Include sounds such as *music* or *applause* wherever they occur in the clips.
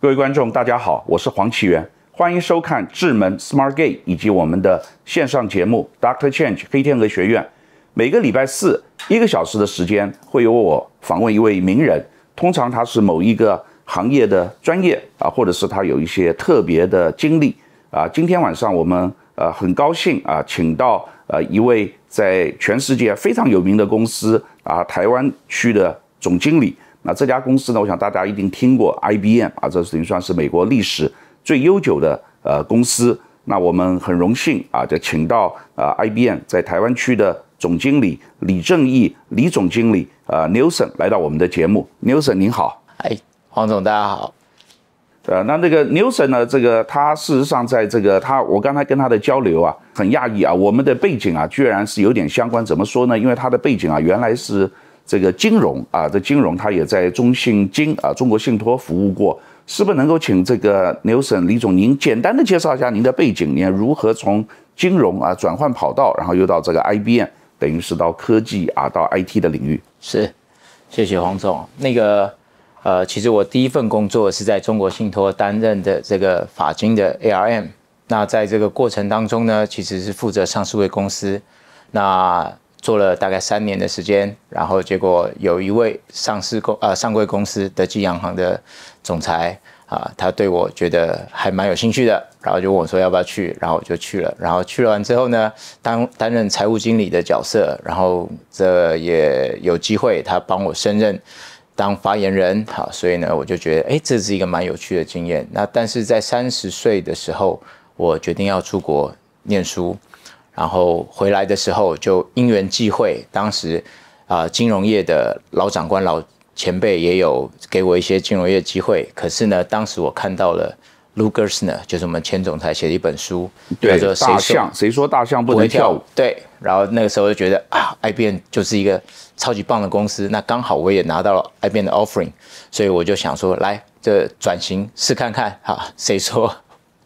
各位观众，大家好，我是黄奇源，欢迎收看智门 Smart Gate 以及我们的线上节目 Doctor Change 黑天鹅学院。每个礼拜四，一个小时的时间，会有我访问一位名人，通常他是某一个行业的专业啊，或者是他有一些特别的经历啊。今天晚上我们呃很高兴啊，请到呃一位在全世界非常有名的公司啊，台湾区的总经理。那这家公司呢？我想大家一定听过 IBM 啊，这等于算是美国历史最悠久的呃公司。那我们很荣幸啊，就请到呃 IBM 在台湾区的总经理李正义李总经理呃 Nelson 来到我们的节目。Nelson 您好，哎，黄总大家好。呃，那那个 Nelson 呢？这个他事实上在这个他，我刚才跟他的交流啊，很讶异啊，我们的背景啊，居然是有点相关。怎么说呢？因为他的背景啊，原来是。这个金融啊，这金融他也在中信金啊、中国信托服务过，是不是能够请这个刘省李总您简单的介绍一下您的背景，您如何从金融啊转换跑道，然后又到这个 IBM，等于是到科技啊、到 IT 的领域？是，谢谢黄总。那个呃，其实我第一份工作是在中国信托担任的这个法金的 ARM，那在这个过程当中呢，其实是负责上市会公司，那。做了大概三年的时间，然后结果有一位上市公呃上柜公司德基洋行的总裁啊，他对我觉得还蛮有兴趣的，然后就问我说要不要去，然后我就去了，然后去了完之后呢，当担任财务经理的角色，然后这也有机会他帮我升任当发言人，好，所以呢我就觉得哎，这是一个蛮有趣的经验。那但是在三十岁的时候，我决定要出国念书。然后回来的时候就因缘际会，当时啊，金融业的老长官、老前辈也有给我一些金融业机会。可是呢，当时我看到了 Lucasner，就是我们前总裁写的一本书，叫说谁象》，谁说大象不会跳舞。对，然后那个时候就觉得啊，IBM 就是一个超级棒的公司。那刚好我也拿到了 IBM 的 Offering，所以我就想说，来这转型试看看啊，谁说？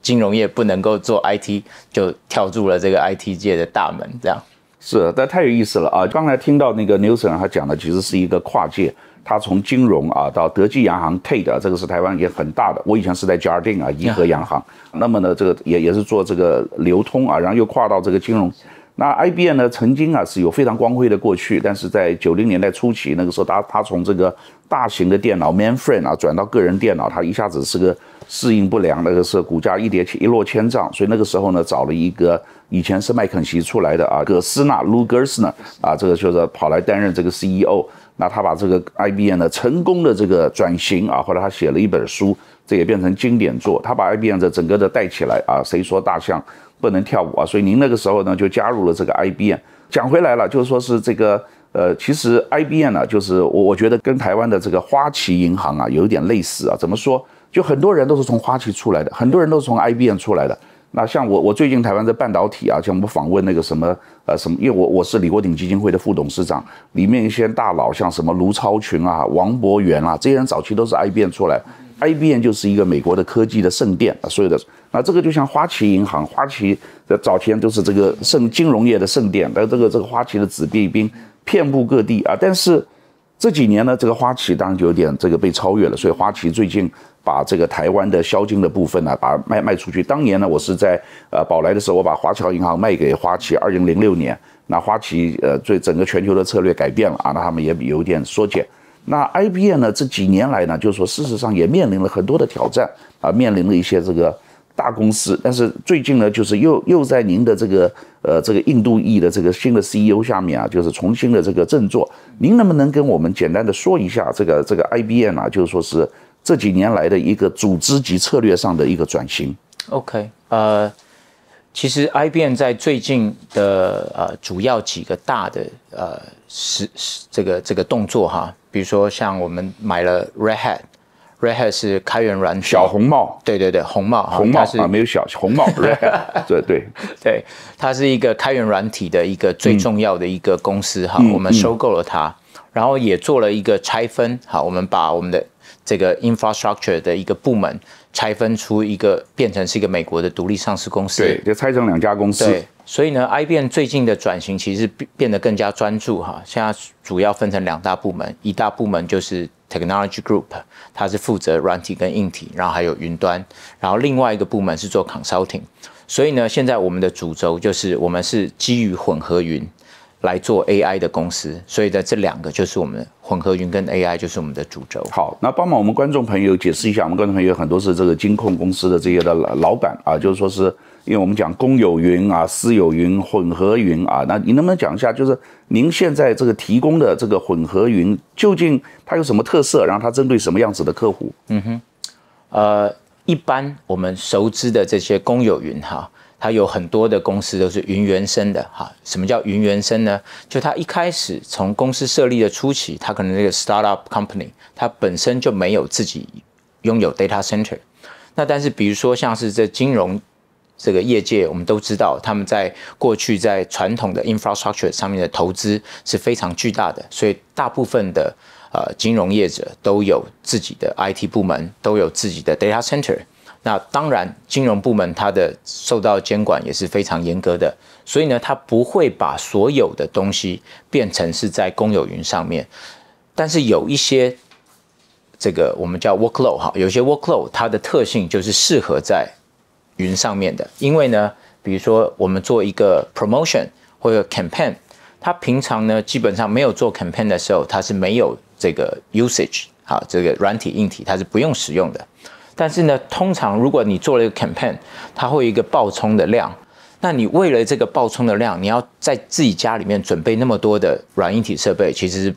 金融业不能够做 IT，就跳住了这个 IT 界的大门，这样是，但太有意思了啊！刚才听到那个 n e w s o n 他讲的，其实是一个跨界，他从金融啊到德记洋行 t a d e 这个是台湾也很大的，我以前是在嘉 i 定啊，颐和洋行，*laughs* 那么呢这个也也是做这个流通啊，然后又跨到这个金融。那 IBM 呢曾经啊是有非常光辉的过去，但是在九零年代初期那个时候，他他从这个大型的电脑，Mainframe 啊，转到个人电脑，它一下子是个适应不良，那个是股价一跌一落千丈，所以那个时候呢，找了一个以前是麦肯锡出来的啊，葛斯纳，Lu Gersner 啊，这个就是跑来担任这个 CEO。那他把这个 i b m 呢成功的这个转型啊，后来他写了一本书，这也变成经典作。他把 i b m 的整个的带起来啊，谁说大象不能跳舞啊？所以您那个时候呢就加入了这个 i b m 讲回来了，就是说是这个。呃，其实 IBM 呢，就是我我觉得跟台湾的这个花旗银行啊有一点类似啊。怎么说？就很多人都是从花旗出来的，很多人都是从 IBM 出来的。那像我，我最近台湾的半导体啊，像我们访问那个什么呃什么，因为我我是李国鼎基金会的副董事长，里面一些大佬像什么卢超群啊、王博源啊，这些人早期都是 IBM 出来 IBM 就是一个美国的科技的圣殿，所有的那这个就像花旗银行，花旗的早期都是这个圣金融业的圣殿，但这个这个花旗的子弟兵。遍布各地啊，但是这几年呢，这个花旗当然就有点这个被超越了，所以花旗最近把这个台湾的销金的部分呢，把卖卖出去。当年呢，我是在呃宝来的时候，我把华侨银行卖给花旗，二零零六年。那花旗呃，最整个全球的策略改变了啊，那他们也有点缩减。那 IBN 呢，这几年来呢，就是说事实上也面临了很多的挑战啊，面临了一些这个大公司，但是最近呢，就是又又在您的这个。呃，这个印度裔的这个新的 CEO 下面啊，就是重新的这个振作。您能不能跟我们简单的说一下这个这个 IBM 啊，就是说是这几年来的一个组织及策略上的一个转型？OK，呃，其实 IBM 在最近的呃主要几个大的呃是是这个这个动作哈，比如说像我们买了 Red Hat。Red Hat 是开源软体，小红帽，对对对，红帽，红帽啊，没有小红帽，*laughs* r e Hat，对对 *laughs* 对，它是一个开源软体的一个最重要的一个公司哈，我们收购了它，然后也做了一个拆分，好，我们把我们的这个 Infrastructure 的一个部门拆分出一个，变成是一个美国的独立上市公司，对，就拆成两家公司。所以呢，IBM 最近的转型其实变变得更加专注哈。现在主要分成两大部门，一大部门就是 Technology Group，它是负责软体跟硬体，然后还有云端，然后另外一个部门是做 Consulting。所以呢，现在我们的主轴就是我们是基于混合云来做 AI 的公司，所以呢，这两个就是我们混合云跟 AI 就是我们的主轴。好，那帮忙我们观众朋友解释一下，我们观众朋友很多是这个金控公司的这些的老板啊，就是说是。因为我们讲公有云啊、私有云、混合云啊，那你能不能讲一下，就是您现在这个提供的这个混合云，究竟它有什么特色，然后它针对什么样子的客户？嗯哼，呃，一般我们熟知的这些公有云哈，它有很多的公司都是云原生的哈。什么叫云原生呢？就它一开始从公司设立的初期，它可能这个 startup company，它本身就没有自己拥有 data center。那但是比如说像是这金融。这个业界我们都知道，他们在过去在传统的 infrastructure 上面的投资是非常巨大的，所以大部分的呃金融业者都有自己的 IT 部门，都有自己的 data center。那当然，金融部门它的受到监管也是非常严格的，所以呢，它不会把所有的东西变成是在公有云上面。但是有一些这个我们叫 workload 哈，有些 workload 它的特性就是适合在云上面的，因为呢，比如说我们做一个 promotion 或者 campaign，它平常呢基本上没有做 campaign 的时候，它是没有这个 usage 好，这个软体硬体它是不用使用的。但是呢，通常如果你做了一个 campaign，它会有一个爆冲的量。那你为了这个爆冲的量，你要在自己家里面准备那么多的软硬体设备，其实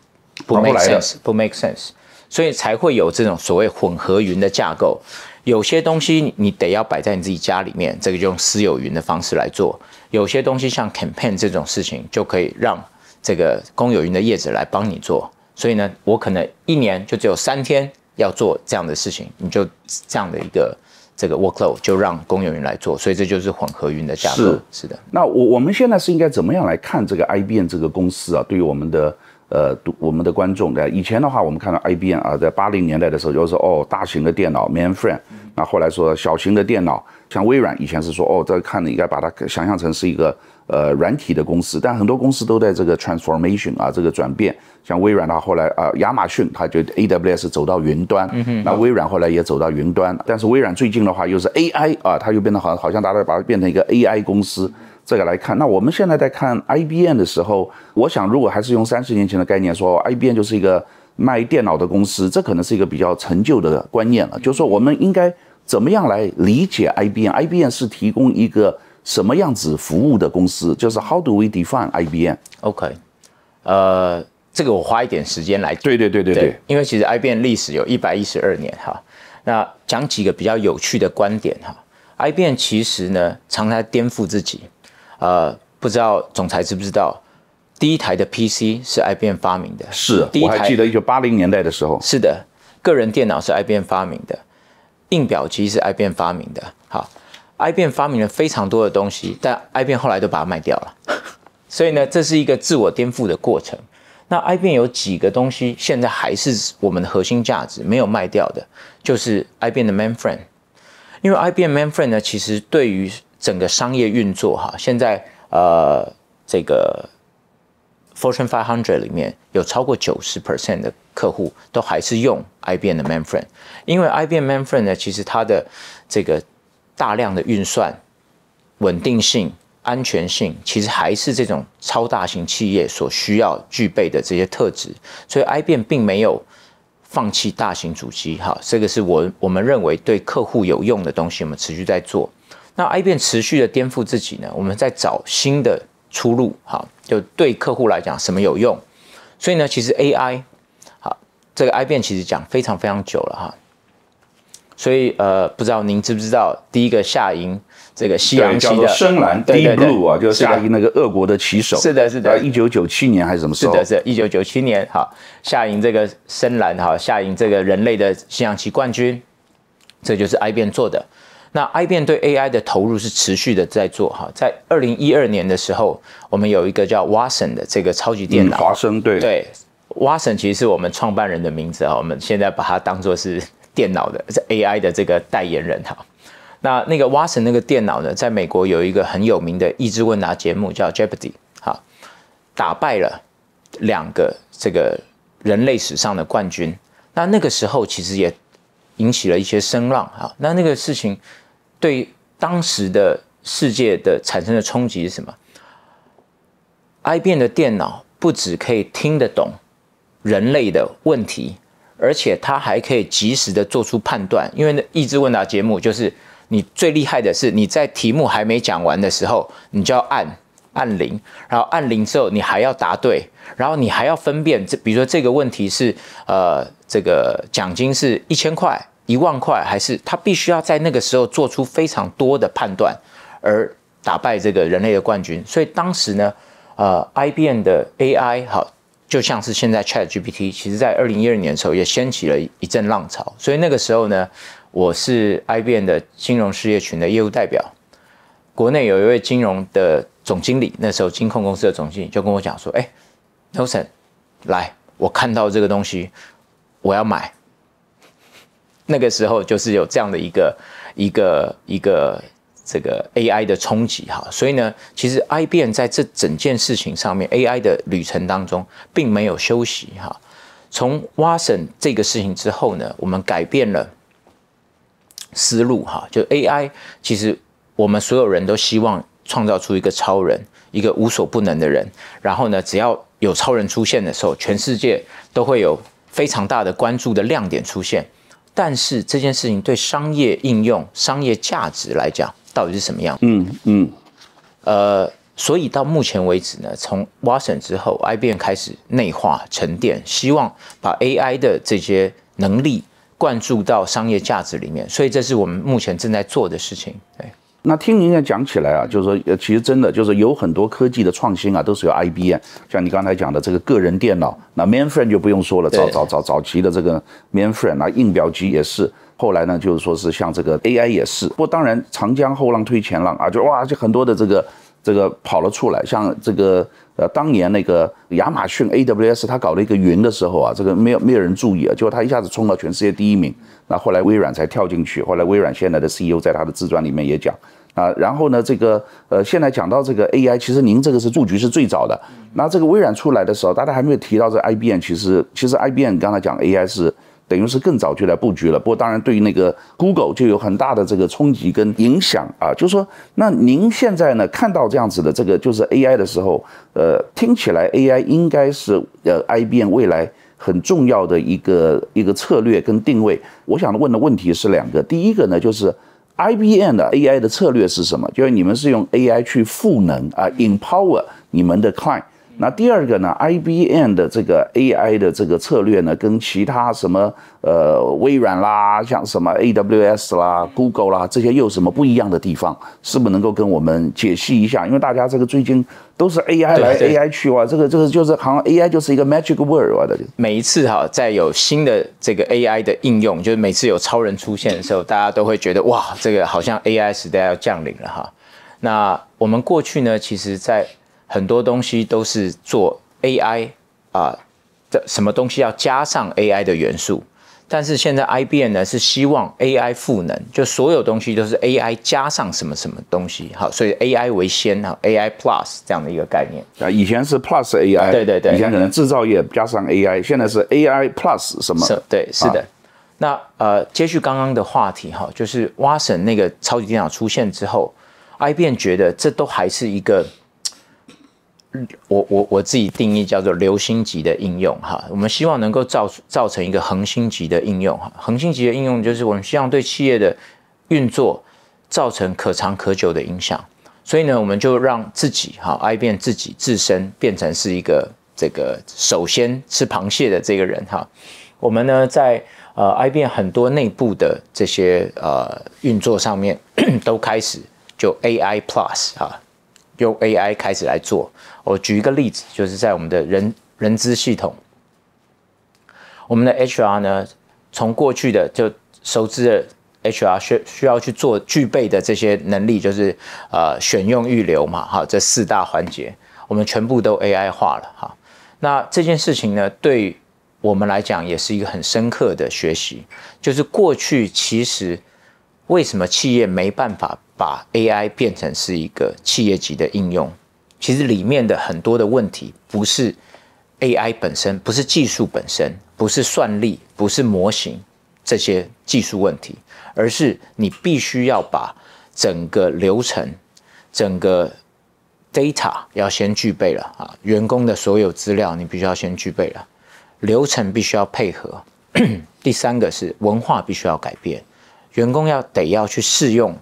不 make sense，不 make sense。所以才会有这种所谓混合云的架构。有些东西你得要摆在你自己家里面，这个就用私有云的方式来做；有些东西像 campaign 这种事情，就可以让这个公有云的叶子来帮你做。所以呢，我可能一年就只有三天要做这样的事情，你就这样的一个这个 workload 就让公有云来做。所以这就是混合云的架构。是是的。那我我们现在是应该怎么样来看这个 IBM 这个公司啊？对于我们的呃，我们的观众的。以前的话，我们看到 IBM 啊，在八零年代的时候，就是哦，大型的电脑 Mainframe，那后来说小型的电脑，像微软以前是说哦，这看看应该把它想象成是一个呃软体的公司，但很多公司都在这个 Transformation 啊这个转变，像微软的话，后来啊，亚马逊它就 AWS 走到云端，那微软后来也走到云端，但是微软最近的话又是 AI 啊，它又变得好好像大家把它变成一个 AI 公司。这个来看，那我们现在在看 IBM 的时候，我想如果还是用三十年前的概念说 IBM 就是一个卖电脑的公司，这可能是一个比较陈旧的观念了。就是说，我们应该怎么样来理解 IBM？IBM 是提供一个什么样子服务的公司？就是 How do we define IBM？OK，呃，这个我花一点时间来。对对对对对。因为其实 IBM 历史有一百一十二年哈，那讲几个比较有趣的观点哈。IBM 其实呢，常常颠覆自己。呃，不知道总裁知不知道，第一台的 PC 是 IBM 发明的。是，第我还记得一九八零年代的时候。是的，个人电脑是 IBM 发明的，印表机是 IBM 发明的。好，IBM 发明了非常多的东西，但 IBM 后来都把它卖掉了。*laughs* 所以呢，这是一个自我颠覆的过程。那 IBM 有几个东西现在还是我们的核心价值，没有卖掉的，就是 IBM 的 Mainframe。因为 IBM Mainframe 呢，其实对于整个商业运作哈，现在呃，这个 Fortune Five Hundred 里面有超过九十 percent 的客户都还是用 IBM 的 Mainframe，因为 IBM Mainframe 呢，其实它的这个大量的运算稳定性、安全性，其实还是这种超大型企业所需要具备的这些特质，所以 IBM 并没有放弃大型主机。哈，这个是我我们认为对客户有用的东西，我们持续在做。那 i 变持续的颠覆自己呢？我们在找新的出路，哈，就对客户来讲什么有用？所以呢，其实 AI，好，这个 i 变其实讲非常非常久了哈。所以呃，不知道您知不知道，第一个下营这个西洋棋的深蓝 d 一 e b l u 啊，就是下营那个俄国的棋手，是的，是的，一九九七年还是什么时候？是的，是的，一九九七年，哈，下营这个深蓝，哈，下营这个人类的西洋棋冠军，这就是 AI 变做的。那 IBM 对 AI 的投入是持续的在做哈，在二零一二年的时候，我们有一个叫 Watson 的这个超级电脑，对对，Watson 其实是我们创办人的名字啊，我们现在把它当做是 *laughs* 电脑的、是 AI 的这个代言人哈。那那个 Watson 那个电脑呢，在美国有一个很有名的益智问答节目叫 Jeopardy，哈，打败了两个这个人类史上的冠军，那那个时候其实也引起了一些声浪啊，那那个事情。对当时的世界的产生的冲击是什么？IBM 的电脑不止可以听得懂人类的问题，而且它还可以及时的做出判断。因为那益智问答节目就是你最厉害的是，你在题目还没讲完的时候，你就要按按铃，然后按铃之后，你还要答对，然后你还要分辨。这比如说这个问题是呃，这个奖金是一千块。一万块还是他必须要在那个时候做出非常多的判断，而打败这个人类的冠军。所以当时呢，呃，IBM 的 AI 好就像是现在 ChatGPT，其实在二零一二年的时候也掀起了一阵浪潮。所以那个时候呢，我是 IBM 的金融事业群的业务代表，国内有一位金融的总经理，那时候金控公司的总经理就跟我讲说：“哎，Nelson，来，我看到这个东西，我要买。”那个时候就是有这样的一个一个一个这个 AI 的冲击哈，所以呢，其实 IBM 在这整件事情上面 AI 的旅程当中并没有休息哈。从 Watson 这个事情之后呢，我们改变了思路哈，就 AI 其实我们所有人都希望创造出一个超人，一个无所不能的人，然后呢，只要有超人出现的时候，全世界都会有非常大的关注的亮点出现。但是这件事情对商业应用、商业价值来讲，到底是什么样？嗯嗯，呃，所以到目前为止呢，从 Watson 之后，IBM 开始内化沉淀，希望把 AI 的这些能力灌注到商业价值里面。所以这是我们目前正在做的事情。对。那听您讲起来啊，就是说，其实真的就是有很多科技的创新啊，都是由 IBM，像你刚才讲的这个个人电脑，那 Mainframe 就不用说了，早早早早期的这个 Mainframe 啊，硬表机也是。后来呢，就是说是像这个 AI 也是。不过当然，长江后浪推前浪啊，就哇，就很多的这个这个跑了出来。像这个呃，当年那个亚马逊 AWS，他搞了一个云的时候啊，这个没有没有人注意啊，结果他一下子冲到全世界第一名。那后来微软才跳进去。后来微软现在的 CEO 在他的自传里面也讲。啊，然后呢，这个呃，现在讲到这个 AI，其实您这个是布局是最早的。那这个微软出来的时候，大家还没有提到这 IBM。其实，其实 IBM 刚才讲 AI 是等于是更早就来布局了。不过，当然对于那个 Google 就有很大的这个冲击跟影响啊。就是说，那您现在呢看到这样子的这个就是 AI 的时候，呃，听起来 AI 应该是呃 IBM 未来很重要的一个一个策略跟定位。我想问的问题是两个，第一个呢就是。IBM 的 AI 的策略是什么？就是你们是用 AI 去赋能啊，empower 你们的 client。那第二个呢？IBM 的这个 AI 的这个策略呢，跟其他什么呃微软啦、像什么 AWS 啦、Google 啦这些又有什么不一样的地方？是不是能够跟我们解析一下？因为大家这个最近都是 AI 来 AI 去哇，这个这个就是好像 AI 就是一个 magic w o r d 哇。每一次哈，在有新的这个 AI 的应用，就是每次有超人出现的时候，大家都会觉得哇，这个好像 AI 时代要降临了哈。那我们过去呢，其实在。很多东西都是做 AI 啊，这什么东西要加上 AI 的元素。但是现在 IBM 呢是希望 AI 赋能，就所有东西都是 AI 加上什么什么东西。好，所以 AI 为先哈，AI Plus 这样的一个概念。啊，以前是 Plus AI，对对对，以前可能制造业加上 AI，现在是 AI Plus 什么？是，对，是的。那呃，接续刚刚的话题哈，就是 Watson 那个超级电脑出现之后，IBM 觉得这都还是一个。我我我自己定义叫做流星级的应用哈，我们希望能够造造成一个恒星级的应用哈，恒星级的应用就是我们希望对企业的运作造成可长可久的影响，所以呢，我们就让自己哈 i 变自己自身变成是一个这个首先吃螃蟹的这个人哈，我们呢在呃 i b 很多内部的这些呃运作上面 *coughs* 都开始就 AI Plus 哈，用 AI 开始来做。我举一个例子，就是在我们的人人资系统，我们的 HR 呢，从过去的就熟知的 HR 需需要去做具备的这些能力，就是呃选用预留嘛，哈，这四大环节，我们全部都 AI 化了哈。那这件事情呢，对我们来讲也是一个很深刻的学习，就是过去其实为什么企业没办法把 AI 变成是一个企业级的应用？其实里面的很多的问题，不是 AI 本身，不是技术本身，不是算力，不是模型这些技术问题，而是你必须要把整个流程、整个 data 要先具备了啊，员工的所有资料你必须要先具备了，流程必须要配合。*coughs* 第三个是文化必须要改变，员工要得要去试用，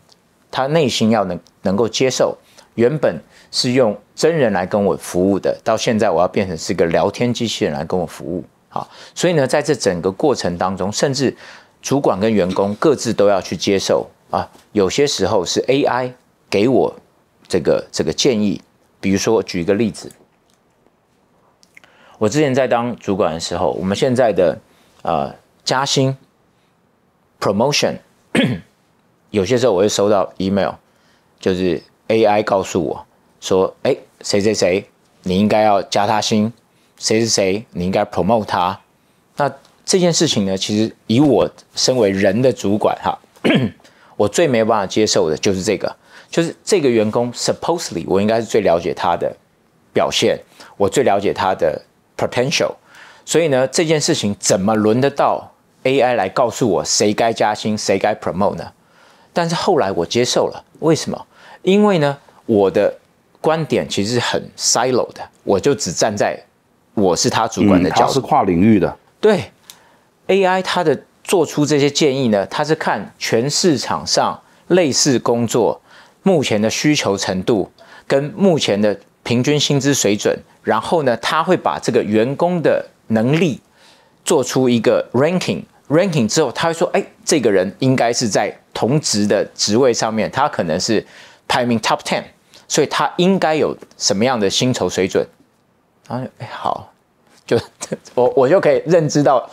他内心要能能够接受。原本是用真人来跟我服务的，到现在我要变成是个聊天机器人来跟我服务啊。所以呢，在这整个过程当中，甚至主管跟员工各自都要去接受啊。有些时候是 AI 给我这个这个建议，比如说举一个例子，我之前在当主管的时候，我们现在的呃加薪 promotion，有些时候我会收到 email，就是。A.I. 告诉我说：“哎，谁谁谁，你应该要加他薪；谁是谁，你应该 promote 他。那这件事情呢，其实以我身为人的主管哈，*clears throat* 我最没办法接受的就是这个，就是这个员工 supposedly 我应该是最了解他的表现，我最了解他的 potential。所以呢，这件事情怎么轮得到 A.I. 来告诉我谁该加薪，谁该 promote 呢？但是后来我接受了，为什么？”因为呢，我的观点其实很 silo 的，我就只站在我是他主管的角度，他是跨领域的。对，AI 他的做出这些建议呢，他是看全市场上类似工作目前的需求程度跟目前的平均薪资水准，然后呢，他会把这个员工的能力做出一个 ranking，ranking 之后，他会说，哎，这个人应该是在同职的职位上面，他可能是。排名 top ten，所以他应该有什么样的薪酬水准？然后哎好，就我我就可以认知到，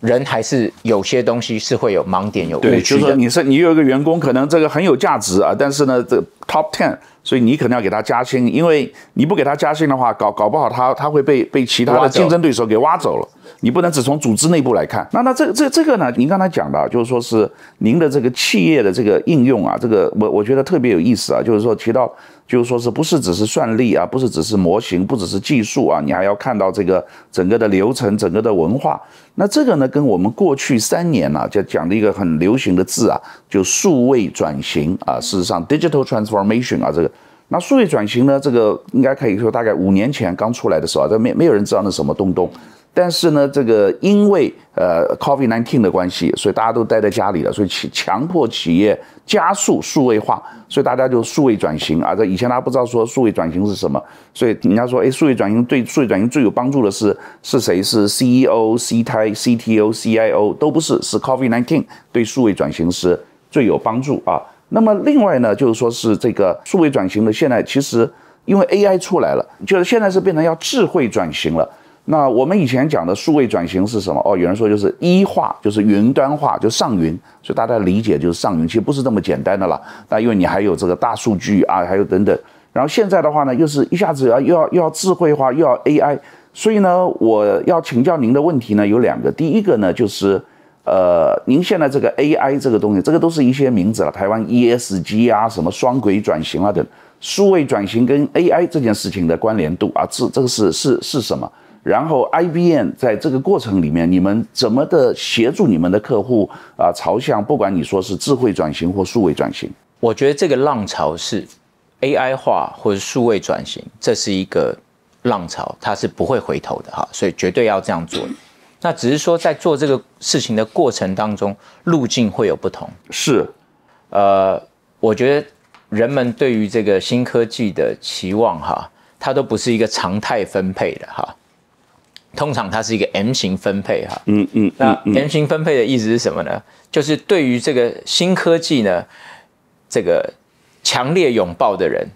人还是有些东西是会有盲点、有误区。对，就是说你是你有一个员工，可能这个很有价值啊，但是呢，这 top ten，所以你可能要给他加薪，因为你不给他加薪的话，搞搞不好他他会被被其他的竞争对手给挖走了。你不能只从组织内部来看，那那这这这个呢？您刚才讲的，就是说是您的这个企业的这个应用啊，这个我我觉得特别有意思啊，就是说提到，就是说是不是只是算力啊，不是只是模型，不只是技术啊，你还要看到这个整个的流程，整个的文化。那这个呢，跟我们过去三年呢，就讲了一个很流行的字啊，就数位转型啊，事实上 digital transformation 啊，这个，那数位转型呢，这个应该可以说大概五年前刚出来的时候啊，这没没有人知道那什么东东。但是呢，这个因为呃 COVID nineteen 的关系，所以大家都待在家里了，所以强强迫企业加速数位化，所以大家就数位转型啊。这以前大家不知道说数位转型是什么，所以人家说，哎，数位转型对数位转型最有帮助的是是谁？是 CEO、C t i CTO、CIO 都不是，是 COVID nineteen 对数位转型是最有帮助啊。那么另外呢，就是说是这个数位转型的现在其实因为 AI 出来了，就是现在是变成要智慧转型了。那我们以前讲的数位转型是什么？哦，有人说就是一化，就是云端化，就上云。所以大家理解就是上云，其实不是这么简单的啦。那因为你还有这个大数据啊，还有等等。然后现在的话呢，又是一下子要又要又要智慧化，又要 AI。所以呢，我要请教您的问题呢有两个。第一个呢就是，呃，您现在这个 AI 这个东西，这个都是一些名字了，台湾 ESG 啊，什么双轨转型啊等，数位转型跟 AI 这件事情的关联度啊，这这个是是是什么？然后，IBM 在这个过程里面，你们怎么的协助你们的客户啊？朝向不管你说是智慧转型或数位转型，我觉得这个浪潮是 AI 化或者数位转型，这是一个浪潮，它是不会回头的哈，所以绝对要这样做。那只是说在做这个事情的过程当中，路径会有不同。是，呃，我觉得人们对于这个新科技的期望哈，它都不是一个常态分配的哈。通常它是一个 M 型分配，哈，嗯嗯，那 M 型分配的意思是什么呢？就是对于这个新科技呢，这个强烈拥抱的人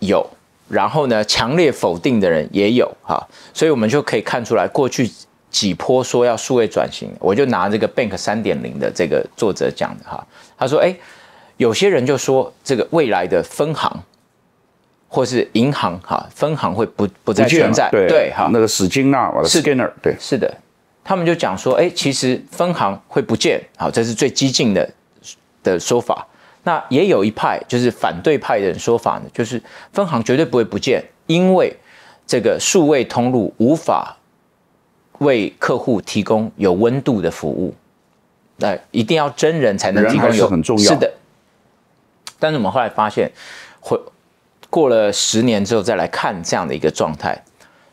有，然后呢，强烈否定的人也有，哈，所以我们就可以看出来，过去几波说要数位转型，我就拿这个 Bank 三点零的这个作者讲的，哈，他说，哎，有些人就说这个未来的分行。或是银行哈分行会不不再存在对对哈那个史金纳史金纳对是的，他们就讲说哎其实分行会不见好这是最激进的的说法，那也有一派就是反对派的说法呢，就是分行绝对不会不见，因为这个数位通路无法为客户提供有温度的服务，那一定要真人才能提供有很重要是的，但是我们后来发现会。过了十年之后再来看这样的一个状态，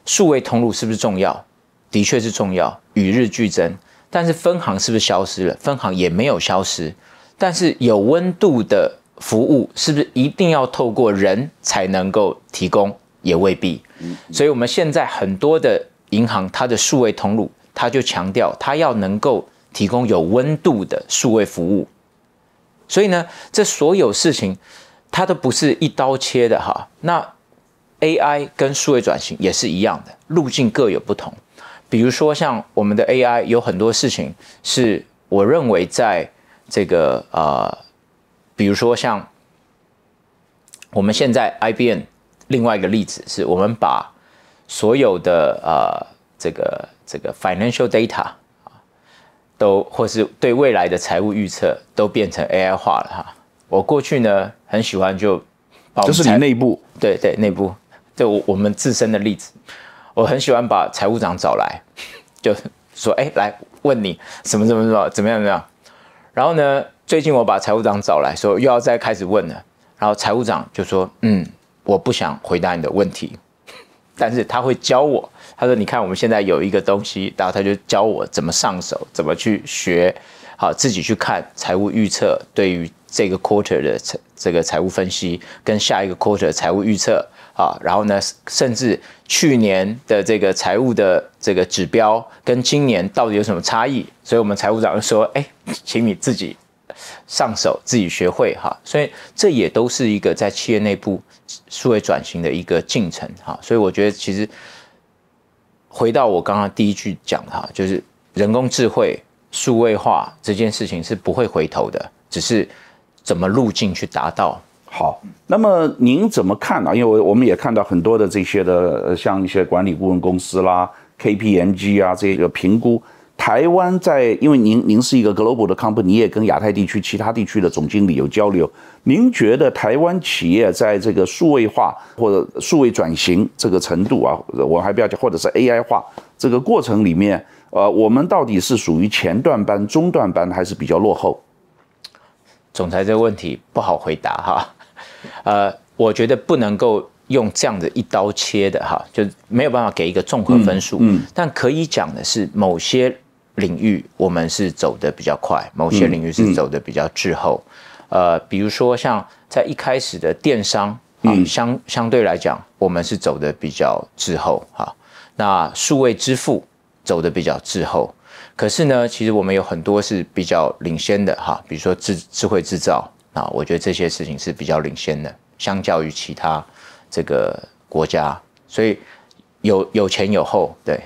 数位通路是不是重要？的确是重要，与日俱增。但是分行是不是消失了？分行也没有消失。但是有温度的服务是不是一定要透过人才能够提供？也未必。所以，我们现在很多的银行，它的数位通路，它就强调它要能够提供有温度的数位服务。所以呢，这所有事情。它都不是一刀切的哈，那 AI 跟数位转型也是一样的，路径各有不同。比如说像我们的 AI，有很多事情是我认为在这个呃，比如说像我们现在 IBM 另外一个例子是，我们把所有的呃这个这个 financial data 啊，都或是对未来的财务预测都变成 AI 化了哈。我过去呢很喜欢就，就是你内部，对对内部，就我我们自身的例子，我很喜欢把财务长找来，*laughs* 就说哎来问你什么什么什么怎么样怎么样，然后呢最近我把财务长找来说又要再开始问了，然后财务长就说嗯我不想回答你的问题，*laughs* 但是他会教我，他说你看我们现在有一个东西，然后他就教我怎么上手怎么去学。好，自己去看财务预测，对于这个 quarter 的财这个财务分析，跟下一个 quarter 财务预测啊，然后呢，甚至去年的这个财务的这个指标跟今年到底有什么差异？所以我们财务长就说：“哎，请你自己上手，自己学会哈。”所以这也都是一个在企业内部数位转型的一个进程哈。所以我觉得，其实回到我刚刚第一句讲哈，就是人工智慧。数位化这件事情是不会回头的，只是怎么路径去达到。好，那么您怎么看呢？因为我们也看到很多的这些的，像一些管理顾问公司啦，K P M G 啊，这个评估。台湾在，因为您您是一个 global 的 company，也跟亚太地区其他地区的总经理有交流。您觉得台湾企业在这个数位化或者数位转型这个程度啊，我还不要讲，或者是 A I 化这个过程里面。呃，我们到底是属于前段班、中段班，还是比较落后？总裁，这个问题不好回答哈。*laughs* 呃，我觉得不能够用这样的一刀切的哈，就没有办法给一个综合分数。嗯。但可以讲的是，某些领域我们是走的比较快，某些领域是走的比较滞后。呃，比如说像在一开始的电商，嗯，相相对来讲，我们是走的比较滞后哈。那数位支付。走的比较滞后，可是呢，其实我们有很多是比较领先的哈，比如说智智慧制造啊，我觉得这些事情是比较领先的，相较于其他这个国家，所以有有前有后，对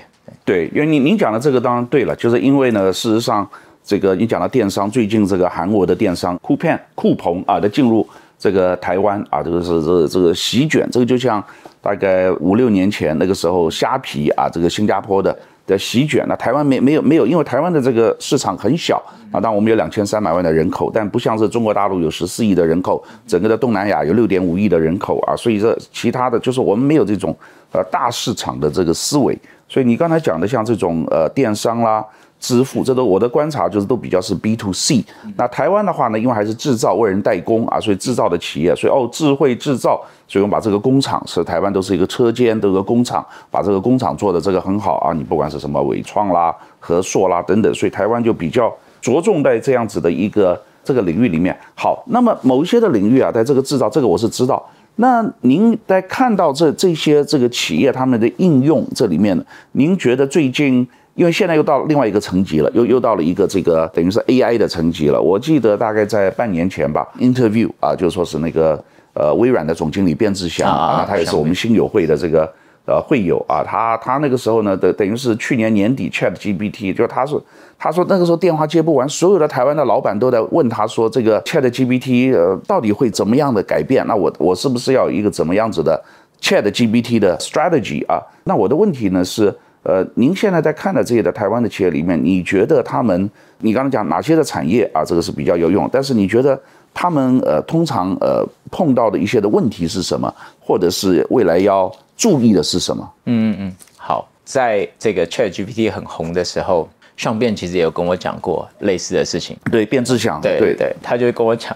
对，因为你您讲的这个当然对了，就是因为呢，事实上这个你讲到电商，最近这个韩国的电商酷片酷鹏啊，的进入这个台湾啊，这个是个、这个席卷，这个就像大概五六年前那个时候虾皮啊，这个新加坡的。的席卷，了。台湾没没有没有，因为台湾的这个市场很小啊。但我们有两千三百万的人口，但不像是中国大陆有十四亿的人口，整个的东南亚有六点五亿的人口啊。所以说，其他的就是我们没有这种呃大市场的这个思维。所以你刚才讲的像这种呃电商啦。支付，这都我的观察就是都比较是 B to C。那台湾的话呢，因为还是制造为人代工啊，所以制造的企业，所以哦智慧制造，所以我们把这个工厂是台湾都是一个车间，都个工厂，把这个工厂做的这个很好啊。你不管是什么伟创啦和硕啦等等，所以台湾就比较着重在这样子的一个这个领域里面。好，那么某一些的领域啊，在这个制造这个我是知道。那您在看到这这些这个企业他们的应用这里面呢，您觉得最近？因为现在又到了另外一个层级了，又又到了一个这个等于是 AI 的层级了。我记得大概在半年前吧，Interview 啊，就说是那个呃微软的总经理卞志祥啊，他也是我们新友会的这个呃会友啊。他他那个时候呢，等等于是去年年底 ChatGPT，就是他说他说那个时候电话接不完，所有的台湾的老板都在问他说这个 ChatGPT 呃到底会怎么样的改变？那我我是不是要一个怎么样子的 ChatGPT 的 strategy 啊？那我的问题呢是。呃，您现在在看的这些的台湾的企业里面，你觉得他们，你刚才讲哪些的产业啊，这个是比较有用？但是你觉得他们呃，通常呃碰到的一些的问题是什么，或者是未来要注意的是什么？嗯嗯嗯。好，在这个 ChatGPT 很红的时候，上边其实也有跟我讲过类似的事情。对，变智想。对对对，他就会跟我讲，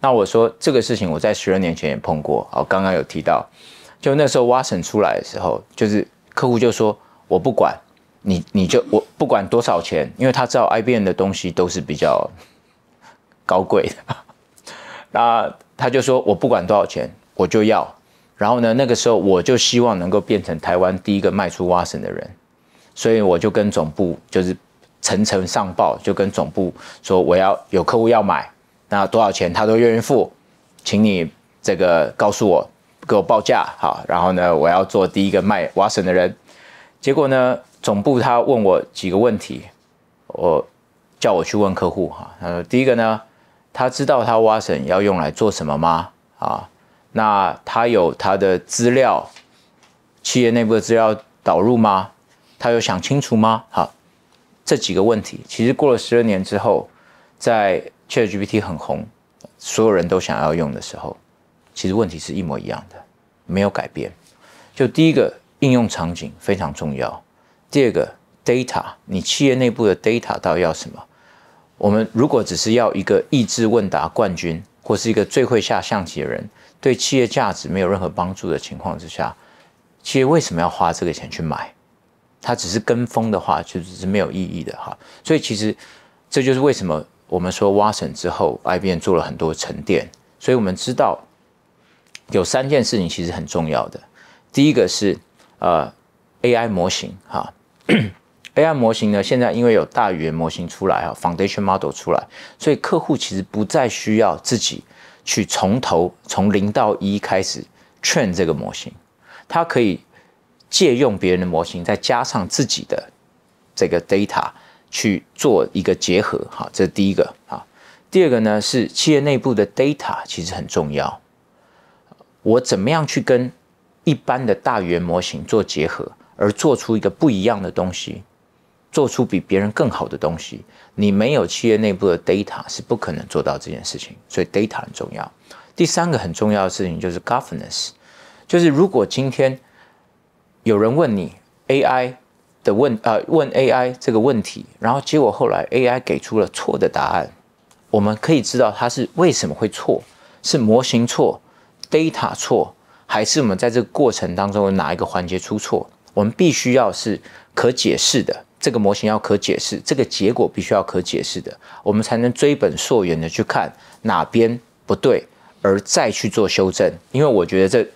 那我说这个事情我在十二年前也碰过，好，刚刚有提到，就那时候 Watson 出来的时候，就是客户就说。我不管，你你就我不管多少钱，因为他知道 I B m 的东西都是比较高贵的，*laughs* 那他就说我不管多少钱，我就要。然后呢，那个时候我就希望能够变成台湾第一个卖出 Watson 的人，所以我就跟总部就是层层上报，就跟总部说我要有客户要买，那多少钱他都愿意付，请你这个告诉我，给我报价好。然后呢，我要做第一个卖 Watson 的人。结果呢？总部他问我几个问题，我叫我去问客户哈。他说：第一个呢，他知道他挖省要用来做什么吗？啊，那他有他的资料，企业内部的资料导入吗？他有想清楚吗？好，这几个问题，其实过了十二年之后，在 ChatGPT 很红，所有人都想要用的时候，其实问题是一模一样的，没有改变。就第一个。应用场景非常重要。第二个，data，你企业内部的 data 到底要什么？我们如果只是要一个意智问答冠军，或是一个最会下象棋的人，对企业价值没有任何帮助的情况之下，企业为什么要花这个钱去买？它只是跟风的话，就只是没有意义的哈。所以其实这就是为什么我们说挖省之后，IBM 做了很多沉淀。所以我们知道有三件事情其实很重要的。第一个是。呃，AI 模型哈，AI *clears throat* 模型呢，现在因为有大语言模型出来哈，Foundation Model 出来，所以客户其实不再需要自己去从头从零到一开始 train 这个模型，它可以借用别人的模型，再加上自己的这个 data 去做一个结合哈，这是第一个啊。第二个呢是企业内部的 data 其实很重要，我怎么样去跟？一般的大圆模型做结合，而做出一个不一样的东西，做出比别人更好的东西，你没有企业内部的 data 是不可能做到这件事情。所以 data 很重要。第三个很重要的事情就是 governance，就是如果今天有人问你 AI 的问呃问 AI 这个问题，然后结果后来 AI 给出了错的答案，我们可以知道它是为什么会错，是模型错，data 错。还是我们在这个过程当中有哪一个环节出错，我们必须要是可解释的，这个模型要可解释，这个结果必须要可解释的，我们才能追本溯源的去看哪边不对，而再去做修正。因为我觉得这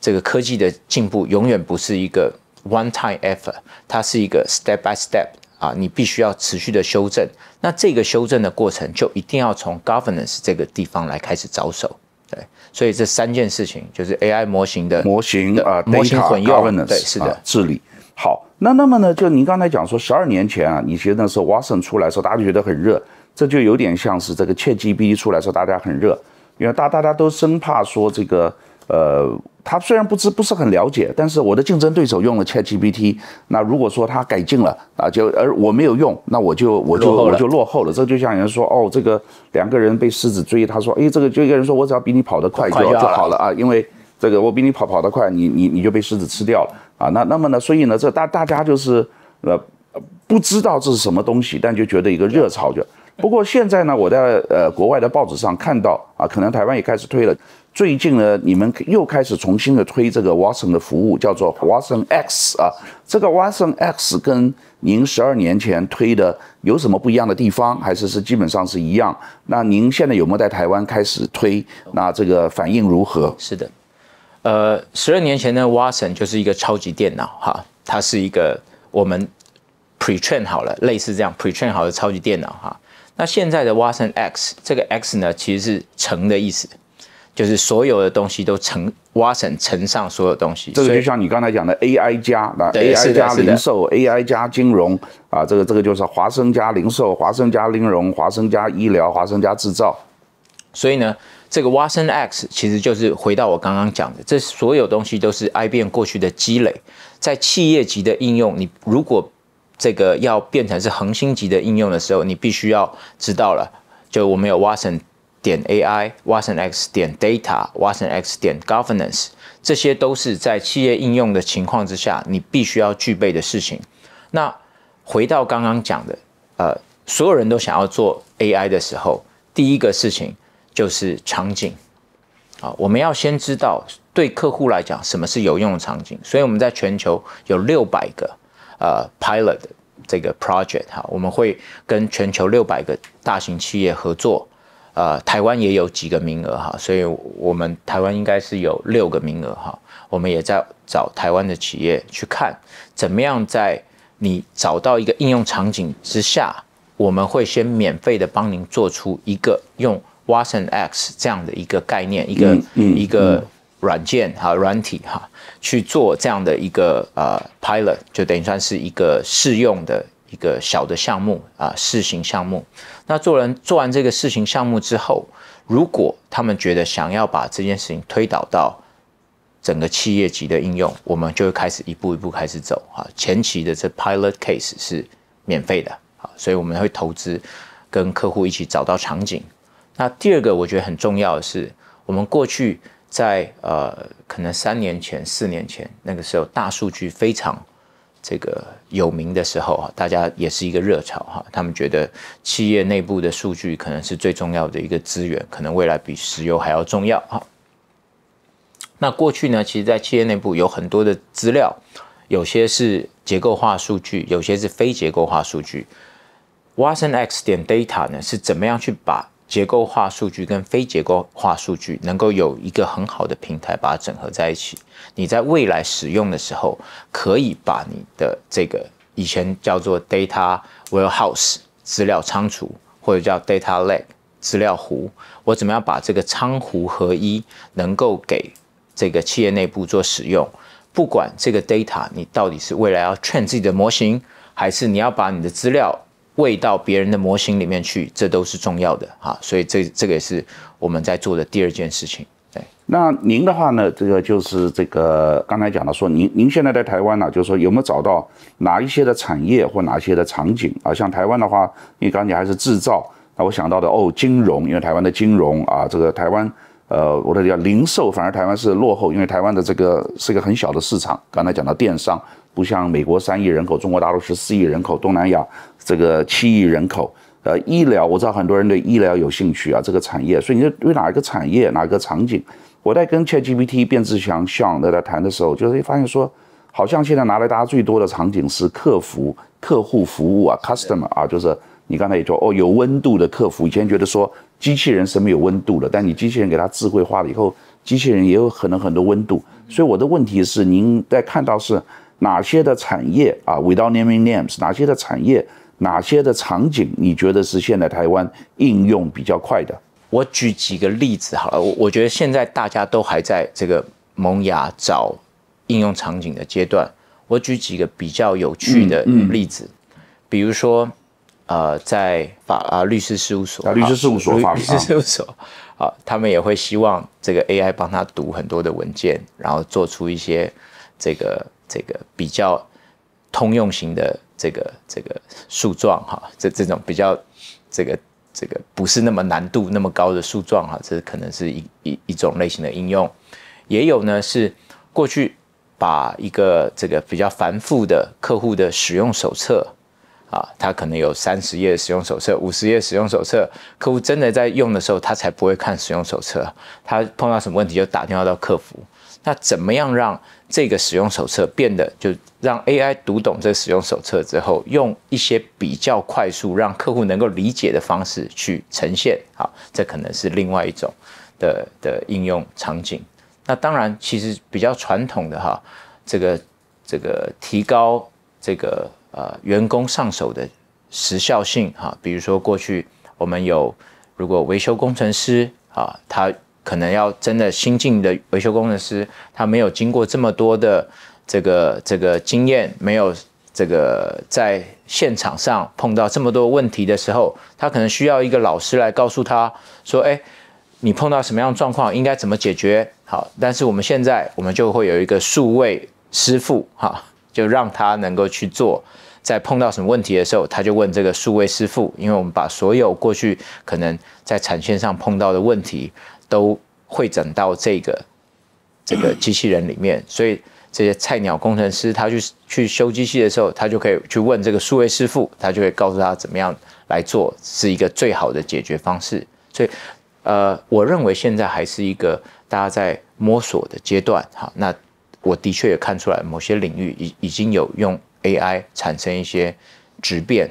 这个科技的进步永远不是一个 one time effort，它是一个 step by step 啊，你必须要持续的修正。那这个修正的过程就一定要从 governance 这个地方来开始着手，对。所以这三件事情就是 A I 模型的模型啊，模型混用，对，是的，治理。好，那那么呢，就您刚才讲说，十二年前啊，觉得那时候 Watson 出来的时候，大家觉得很热，这就有点像是这个 Chat G B 出来的时候，大家很热，因为大大家都生怕说这个。呃，他虽然不知不是很了解，但是我的竞争对手用了 Chat GPT，那如果说他改进了，啊，就而我没有用，那我就我就我就落后了。这就像有人说，哦，这个两个人被狮子追，他说，哎，这个就一个人说，我只要比你跑得快，就就好了啊，因为这个我比你跑跑得快，你你你就被狮子吃掉了啊。那那么呢，所以呢，这大大家就是呃不知道这是什么东西，但就觉得一个热潮就。不过现在呢，我在呃国外的报纸上看到啊，可能台湾也开始推了。最近呢，你们又开始重新的推这个 Watson 的服务，叫做 Watson X 啊。这个 Watson X 跟您十二年前推的有什么不一样的地方？还是是基本上是一样？那您现在有没有在台湾开始推？那这个反应如何？是的，呃，十二年前呢，Watson 就是一个超级电脑哈，它是一个我们 pretrain 好了，类似这样 pretrain 好的超级电脑哈。那现在的 Watson X 这个 X 呢，其实是乘的意思。就是所有的东西都乘挖成乘上所有东西，这个就像你刚才讲的 AI 加那 AI 加零售 AI 加金融啊，这个这个就是华生加零售华生加金融华生加医疗华生加制造，所以呢，这个 Watson X 其实就是回到我刚刚讲的，这所有东西都是 i i 变过去的积累，在企业级的应用，你如果这个要变成是恒星级的应用的时候，你必须要知道了，就我们有 Watson 点 AI Watson X 点 Data Watson X 点 Governance，这些都是在企业应用的情况之下，你必须要具备的事情。那回到刚刚讲的，呃，所有人都想要做 AI 的时候，第一个事情就是场景。啊，我们要先知道对客户来讲什么是有用的场景。所以我们在全球有六百个呃 Pilot 这个 Project，哈，我们会跟全球六百个大型企业合作。呃，台湾也有几个名额哈，所以我们台湾应该是有六个名额哈。我们也在找台湾的企业去看，怎么样在你找到一个应用场景之下，我们会先免费的帮您做出一个用 Watson X 这样的一个概念，一个一个软件哈、软体哈去做这样的一个呃 pilot，就等于算是一个试用的。一个小的项目啊，试行项目。那做人做完这个试行项目之后，如果他们觉得想要把这件事情推导到整个企业级的应用，我们就会开始一步一步开始走啊。前期的这 pilot case 是免费的啊，所以我们会投资跟客户一起找到场景。那第二个我觉得很重要的是，我们过去在呃，可能三年前、四年前那个时候，大数据非常这个。有名的时候啊，大家也是一个热潮哈。他们觉得企业内部的数据可能是最重要的一个资源，可能未来比石油还要重要哈。那过去呢，其实，在企业内部有很多的资料，有些是结构化数据，有些是非结构化数据。Watsonx 点 data 呢，是怎么样去把？结构化数据跟非结构化数据能够有一个很好的平台把它整合在一起。你在未来使用的时候，可以把你的这个以前叫做 data warehouse 资料仓储，或者叫 data lake 资料湖。我怎么样把这个仓湖合一，能够给这个企业内部做使用？不管这个 data 你到底是未来要 train 自己的模型，还是你要把你的资料。喂到别人的模型里面去，这都是重要的哈，所以这这个也是我们在做的第二件事情。那您的话呢，这个就是这个刚才讲的说，您您现在在台湾呢，就是说有没有找到哪一些的产业或哪些的场景啊？像台湾的话，你刚才还是制造，那我想到的哦，金融，因为台湾的金融啊，这个台湾呃，我的叫零售，反而台湾是落后，因为台湾的这个是一个很小的市场。刚才讲到电商，不像美国三亿人口，中国大陆十四亿人口，东南亚。这个七亿人口，呃，医疗我知道很多人对医疗有兴趣啊，这个产业。所以你对哪一个产业，哪个场景？我在跟 ChatGPT、卞志强、s e 在谈的时候，就是发现说，好像现在拿来大家最多的场景是客服、客户服务啊，customer 啊，就是你刚才也说哦，有温度的客服。以前觉得说机器人什么有温度的，但你机器人给它智慧化了以后，机器人也有可能很多温度。所以我的问题是，您在看到是哪些的产业啊？w i naming t t h o u names，哪些的产业？哪些的场景你觉得是现在台湾应用比较快的？我举几个例子好了，我我觉得现在大家都还在这个萌芽、找应用场景的阶段。我举几个比较有趣的例子，比如说，呃，在法啊律师事务所，律师事务所，法律师事务所，啊，他们也会希望这个 AI 帮他读很多的文件，然后做出一些这个这个比较通用型的。这个这个树状哈，这这种比较这个这个不是那么难度那么高的树状哈，这可能是一一一种类型的应用，也有呢是过去把一个这个比较繁复的客户的使用手册啊，它可能有三十页使用手册、五十页使用手册，客户真的在用的时候他才不会看使用手册，他碰到什么问题就打电话到客服。那怎么样让这个使用手册变得就让 AI 读懂这使用手册之后，用一些比较快速让客户能够理解的方式去呈现？好，这可能是另外一种的的应用场景。那当然，其实比较传统的哈，这个这个提高这个呃员工上手的时效性哈，比如说过去我们有如果维修工程师啊，他可能要真的新进的维修工程师，他没有经过这么多的这个这个经验，没有这个在现场上碰到这么多问题的时候，他可能需要一个老师来告诉他说：“哎，你碰到什么样的状况，应该怎么解决？”好，但是我们现在我们就会有一个数位师傅哈，就让他能够去做，在碰到什么问题的时候，他就问这个数位师傅，因为我们把所有过去可能在产线上碰到的问题。都会整到这个这个 *clears throat* 机器人里面，所以这些菜鸟工程师他去去修机器的时候，他就可以去问这个数位师傅，他就会告诉他怎么样来做是一个最好的解决方式。所以，呃，我认为现在还是一个大家在摸索的阶段。好，那我的确也看出来某些领域已已经有用 AI 产生一些质变。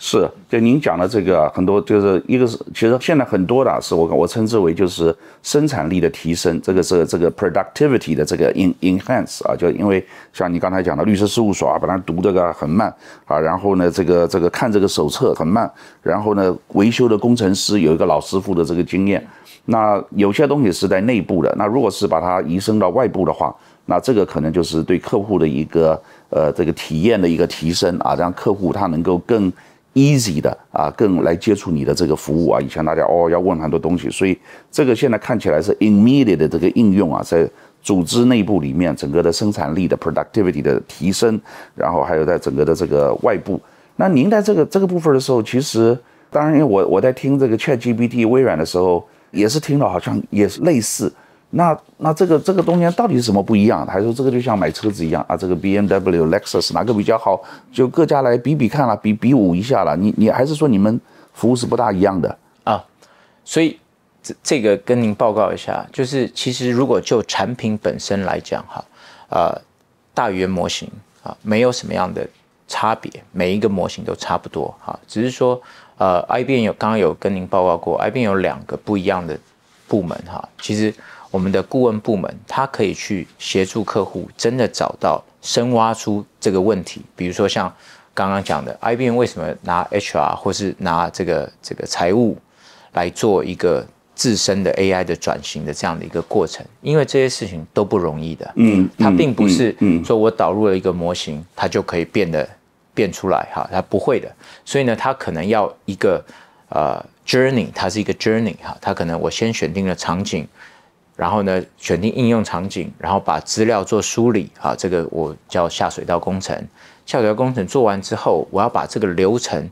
是，就您讲的这个很多，就是一个是，其实现在很多的是我我称之为就是生产力的提升，这个是这个 productivity 的这个 enhance 啊，就因为像你刚才讲的律师事务所啊，本来读这个很慢啊，然后呢这个这个看这个手册很慢，然后呢维修的工程师有一个老师傅的这个经验，那有些东西是在内部的，那如果是把它移升到外部的话，那这个可能就是对客户的一个呃这个体验的一个提升啊，让客户他能够更。easy 的啊，更来接触你的这个服务啊。以前大家哦要问很多东西，所以这个现在看起来是 immediate 的这个应用啊，在组织内部里面整个的生产力的 productivity 的提升，然后还有在整个的这个外部。那您在这个这个部分的时候，其实当然我我在听这个 ChatGPT 微软的时候，也是听到好像也是类似。那那这个这个东西到底是什么不一样？还说这个就像买车子一样啊，这个 B M W、Lexus 哪个比较好？就各家来比比看了，比比武一下了。你你还是说你们服务是不大一样的啊？所以这这个跟您报告一下，就是其实如果就产品本身来讲哈，呃，大圆模型啊没有什么样的差别，每一个模型都差不多哈。只是说呃，i 边有刚刚有跟您报告过，i 边有两个不一样的部门哈，其实。我们的顾问部门，他可以去协助客户，真的找到、深挖出这个问题。比如说像刚刚讲的，IBM 为什么拿 HR 或是拿这个这个财务来做一个自身的 AI 的转型的这样的一个过程？因为这些事情都不容易的。嗯，它并不是说我导入了一个模型，它就可以变得变出来哈，它不会的。所以呢，它可能要一个呃 journey，它是一个 journey 哈，它可能我先选定了场景。然后呢，选定应用场景，然后把资料做梳理，啊，这个我叫下水道工程。下水道工程做完之后，我要把这个流程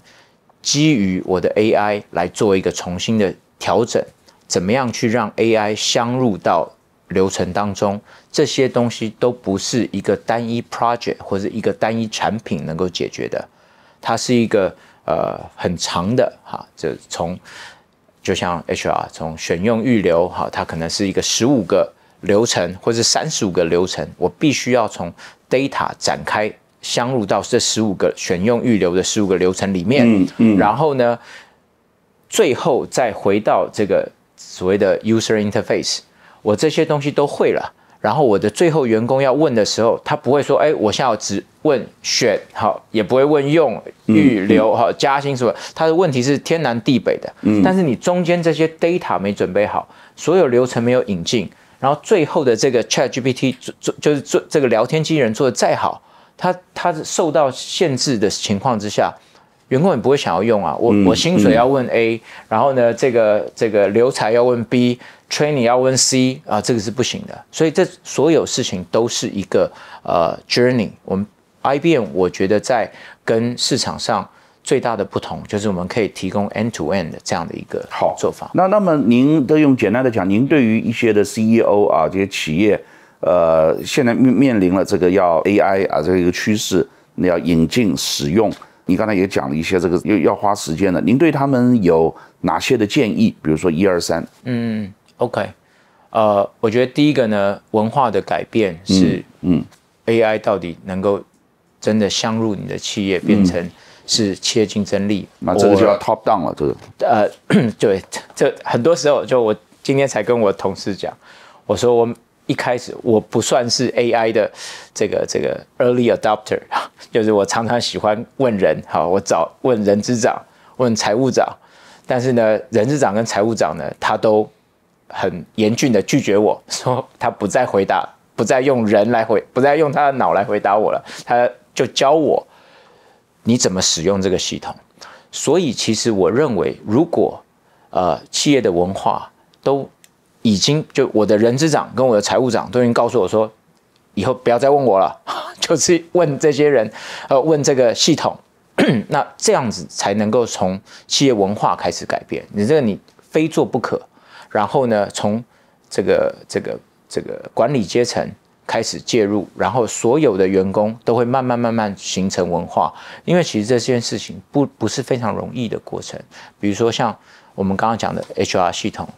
基于我的 AI 来做一个重新的调整，怎么样去让 AI 相入到流程当中？这些东西都不是一个单一 project 或者一个单一产品能够解决的，它是一个呃很长的哈，就从。就像 HR 从选用预留，好，它可能是一个十五个流程，或是三十五个流程，我必须要从 data 展开相入到这十五个选用预留的十五个流程里面，嗯嗯，然后呢，最后再回到这个所谓的 user interface，我这些东西都会了。然后我的最后员工要问的时候，他不会说，哎，我现在只问选好，也不会问用预留哈加薪什么。他的问题是天南地北的，但是你中间这些 data 没准备好，所有流程没有引进，然后最后的这个 ChatGPT 做做就是做这个聊天机器人做的再好，他他是受到限制的情况之下。员工也不会想要用啊，我我薪水要问 A，然后呢，这个这个留才要问 B，training 要问 C 啊，这个是不行的。所以这所有事情都是一个呃 journey。我们 IBM 我觉得在跟市场上最大的不同就是我们可以提供 end to end 的这样的一个好做法。那那么您都用简单的讲，您对于一些的 CEO 啊这些企业呃现在面面临了这个要 AI 啊这个趋势，你要引进使用。你刚才也讲了一些这个要要花时间的，您对他们有哪些的建议？比如说一二三。嗯，OK，呃，我觉得第一个呢，文化的改变是，嗯，AI 到底能够真的相入你的企业，变成是企业竞争力，那这个就要 Top Down 了，这个。呃，*coughs* 对，这很多时候就我今天才跟我同事讲，我说我。一开始我不算是 AI 的这个这个 early adopter，*laughs* 就是我常常喜欢问人，好，我找问人事长，问财务长，但是呢，人事长跟财务长呢，他都很严峻的拒绝我 *laughs* 说他不再回答，不再用人来回，不再用他的脑来回答我了，他就教我你怎么使用这个系统。所以其实我认为，如果呃企业的文化都已经就我的人资长跟我的财务长都已经告诉我说，以后不要再问我了，*laughs* 就是问这些人，呃，问这个系统，*coughs* 那这样子才能够从企业文化开始改变。你这个你非做不可，然后呢，从这个这个这个管理阶层开始介入，然后所有的员工都会慢慢慢慢形成文化，因为其实这件事情不不是非常容易的过程。比如说像我们刚刚讲的 HR 系统。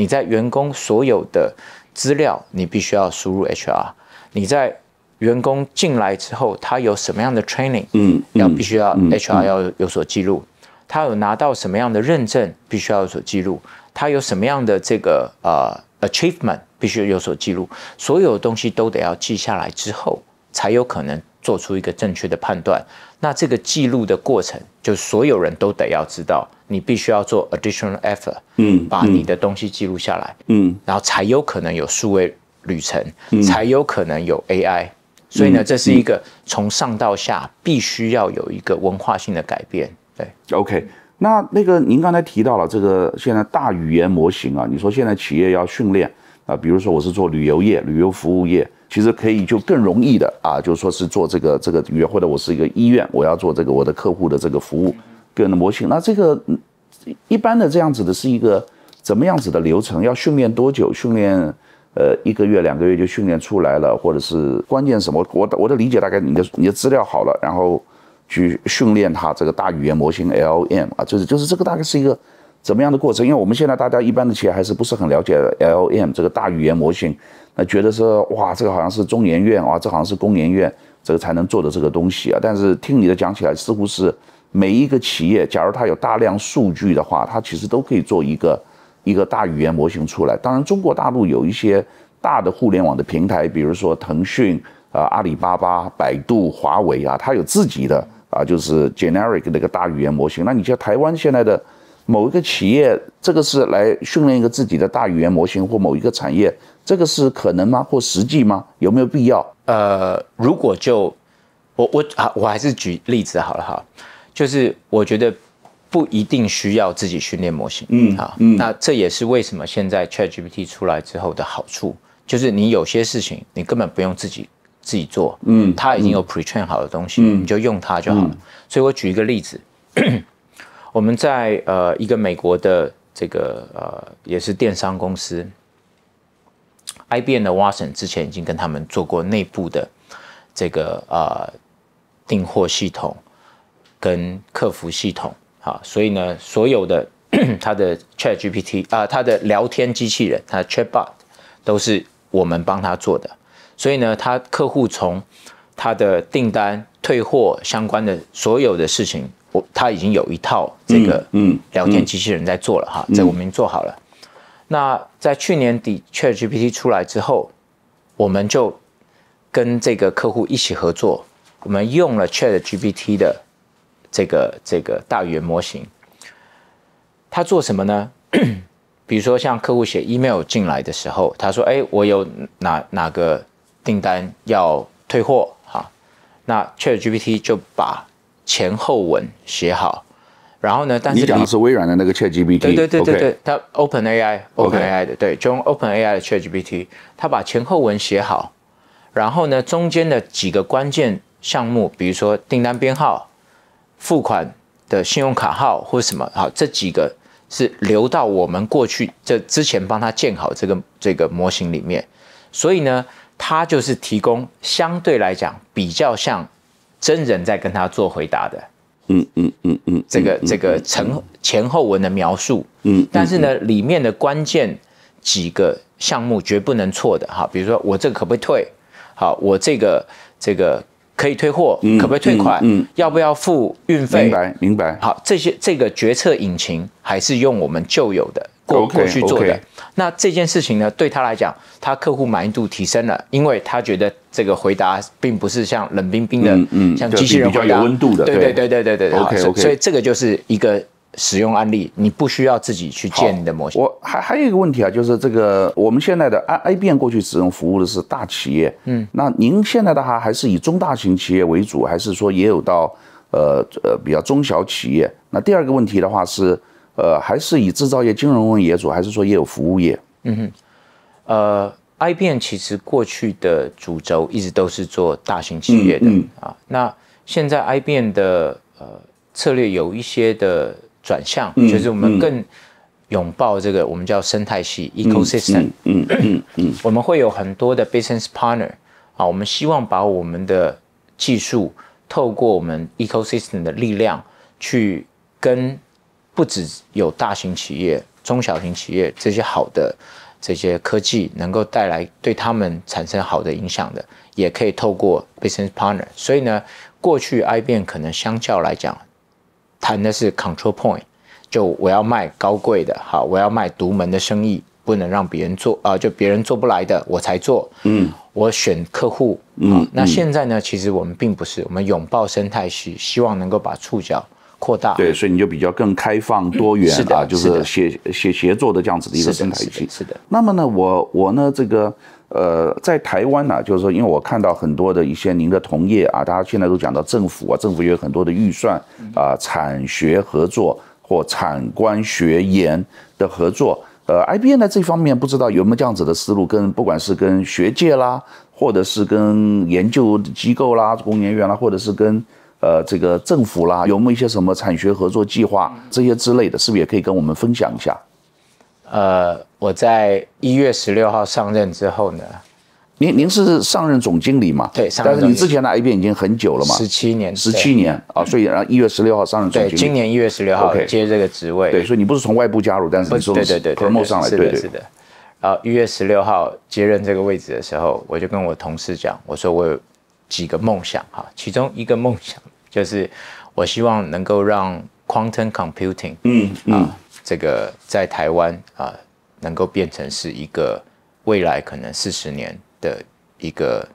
你在员工所有的资料，你必须要输入 HR。你在员工进来之后，他有什么样的 training，嗯，要必须要 HR 要有所记录。他有拿到什么样的认证，必须要有所记录。他有什么样的这个呃 achievement，必须有所记录。所有东西都得要记下来之后，才有可能。做出一个正确的判断，那这个记录的过程，就所有人都得要知道，你必须要做 additional effort，嗯，把你的东西记录下来，嗯，然后才有可能有数位旅程，才有可能有 AI，所以呢，这是一个从上到下必须要有一个文化性的改变。对，OK，那那个您刚才提到了这个现在大语言模型啊，你说现在企业要训练啊，比如说我是做旅游业、旅游服务业。其实可以就更容易的啊，就说是做这个这个语言，或者我是一个医院，我要做这个我的客户的这个服务，个人的模型。那这个一般的这样子的是一个怎么样子的流程？要训练多久？训练呃一个月两个月就训练出来了，或者是关键什么？我我的理解大概你的你的资料好了，然后去训练它这个大语言模型 L M 啊，就是就是这个大概是一个怎么样的过程？因为我们现在大家一般的企业还是不是很了解 L M 这个大语言模型。那觉得说哇，这个好像是中研院啊，这好像是工研院，这个才能做的这个东西啊。但是听你的讲起来，似乎是每一个企业，假如它有大量数据的话，它其实都可以做一个一个大语言模型出来。当然，中国大陆有一些大的互联网的平台，比如说腾讯啊、阿里巴巴、百度、华为啊，它有自己的啊，就是 generic 那个大语言模型。那你像台湾现在的某一个企业，这个是来训练一个自己的大语言模型，或某一个产业。这个是可能吗？或实际吗？有没有必要？呃，如果就我我啊，我还是举例子好了哈。就是我觉得不一定需要自己训练模型，嗯，哈，嗯。那这也是为什么现在 ChatGPT 出来之后的好处，就是你有些事情你根本不用自己自己做，嗯，它已经有 pretrain 好的东西，你就用它就好了。所以我举一个例子，我们在呃一个美国的这个呃也是电商公司。IBM 的 Watson 之前已经跟他们做过内部的这个呃订货系统跟客服系统，哈，所以呢，所有的它 *clears throat* 的 Chat GPT 啊，它的聊天机器人，它的 Chatbot 都是我们帮他做的。所以呢，他客户从他的订单、退货相关的所有的事情，我他已经有一套这个嗯聊天机器人在做了哈，这我们已经做好了。那在去年底 ChatGPT 出来之后，我们就跟这个客户一起合作，我们用了 ChatGPT 的这个这个大语言模型。他做什么呢？*clears throat* 比如说，像客户写 email 进来的时候，他说：“哎，我有哪哪个订单要退货。”哈，那 ChatGPT 就把前后文写好。然后呢？但是你讲的是微软的那个 ChatGPT，对对对对对，它 OpenAI OpenAI 的，对，就用 OpenAI 的 ChatGPT，它把前后文写好，然后呢，中间的几个关键项目，比如说订单编号、付款的信用卡号或什么，好，这几个是留到我们过去这之前帮他建好这个这个模型里面，所以呢，它就是提供相对来讲比较像真人在跟他做回答的。嗯嗯嗯嗯，这个这个前前后文的描述，嗯，但是呢，里面的关键几个项目绝不能错的哈，比如说我这个可不可以退，好，我这个这个可以退货，可不可以退款，要不要付运费？明白明白，好，这些这个决策引擎还是用我们旧有的过过去做的。那这件事情呢，对他来讲，他客户满意度提升了，因为他觉得这个回答并不是像冷冰冰的，嗯嗯，像机器人回答，比较温度的，对对对对对对。OK OK。所以这个就是一个使用案例，你不需要自己去建你的模型。我还还有一个问题啊，就是这个我们现在的 I i 边过去使用服务的是大企业，嗯，那您现在的话还是以中大型企业为主，还是说也有到呃呃比较中小企业？那第二个问题的话是。呃，还是以制造业、金融为业主，还是做也有服务业。嗯哼，呃，IBM 其实过去的主轴一直都是做大型企业的啊。那现在 IBM 的呃策略有一些的转向，就是我们更拥抱这个我们叫生态系 （ecosystem）。嗯嗯嗯。我们会有很多的 business partner 啊，我们希望把我们的技术透过我们 ecosystem 的力量去跟。不只有大型企业、中小型企业这些好的这些科技能够带来对他们产生好的影响的，也可以透过 business partner。所以呢，过去 i b 可能相较来讲谈的是 control point，就我要卖高贵的，好，我要卖独门的生意，不能让别人做啊，就别人做不来的我才做。嗯，我选客户。嗯，那现在呢，其实我们并不是，我们拥抱生态系，希望能够把触角。扩大对，所以你就比较更开放、多元啊，就是协协协作的这样子的一个生态系。是的，那么呢，我我呢，这个呃，在台湾呢，就是说，因为我看到很多的一些您的同业啊，大家现在都讲到政府啊，政府也有很多的预算啊，产学合作或产官学研的合作。呃，I B N 呢这方面不知道有没有这样子的思路，跟不管是跟学界啦，或者是跟研究机构啦、工研院啦，或者是跟。呃，这个政府啦，有没有一些什么产学合作计划这些之类的，是不是也可以跟我们分享一下？呃，我在一月十六号上任之后呢，您您是上任总经理嘛？对，但是你之前在一边已经很久了嘛？十七年，十七年啊，所以然后一月十六号上任总经理，对，今年一月十六号接这个职位，对，所以你不是从外部加入，但是你说，对对对 Promo 上来，对对是的。啊，一月十六号接任这个位置的时候，我就跟我同事讲，我说我有几个梦想哈，其中一个梦想。就是我希望能够让 quantum computing，嗯啊，这个在台湾啊，能够变成是一个未来可能四十年的一个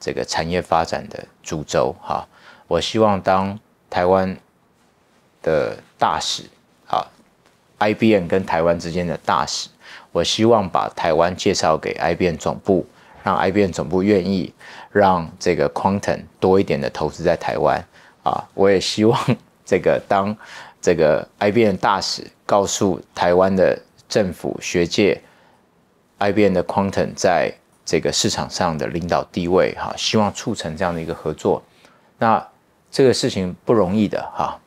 这个产业发展的主轴哈。我希望当台湾的大使啊，IBM 跟台湾之间的大使，我希望把台湾介绍给 IBM 总部，让 IBM 总部愿意让这个 quantum 多一点的投资在台湾。啊，我也希望 *laughs* 这个当这个 I B m 大使告诉台湾的政府学界，I B m 的 Quantum 在这个市场上的领导地位哈，希望促成这样的一个合作。那这个事情不容易的哈，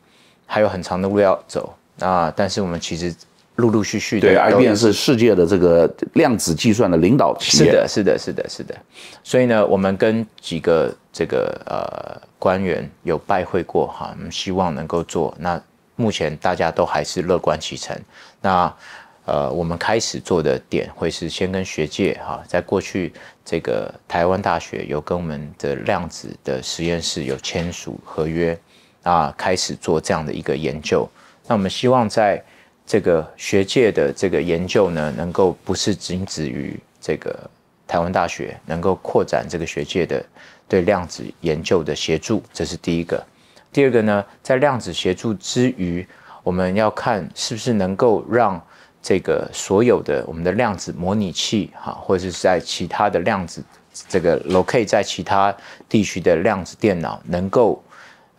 还有很长的路要走。那但是我们其实。陆陆续续对，IBM 是世界的这个量子计算的领导企业，是的，是的，是的，是的。所以呢，我们跟几个这个呃官员有拜会过哈，我们希望能够做。那目前大家都还是乐观其成。那呃，我们开始做的点会是先跟学界哈，在过去这个台湾大学有跟我们的量子的实验室有签署合约啊，开始做这样的一个研究。那我们希望在。这个学界的这个研究呢，能够不是仅止于这个台湾大学，能够扩展这个学界的对量子研究的协助，这是第一个。第二个呢，在量子协助之余，我们要看是不是能够让这个所有的我们的量子模拟器，哈，或者是在其他的量子这个 locate 在其他地区的量子电脑，能够，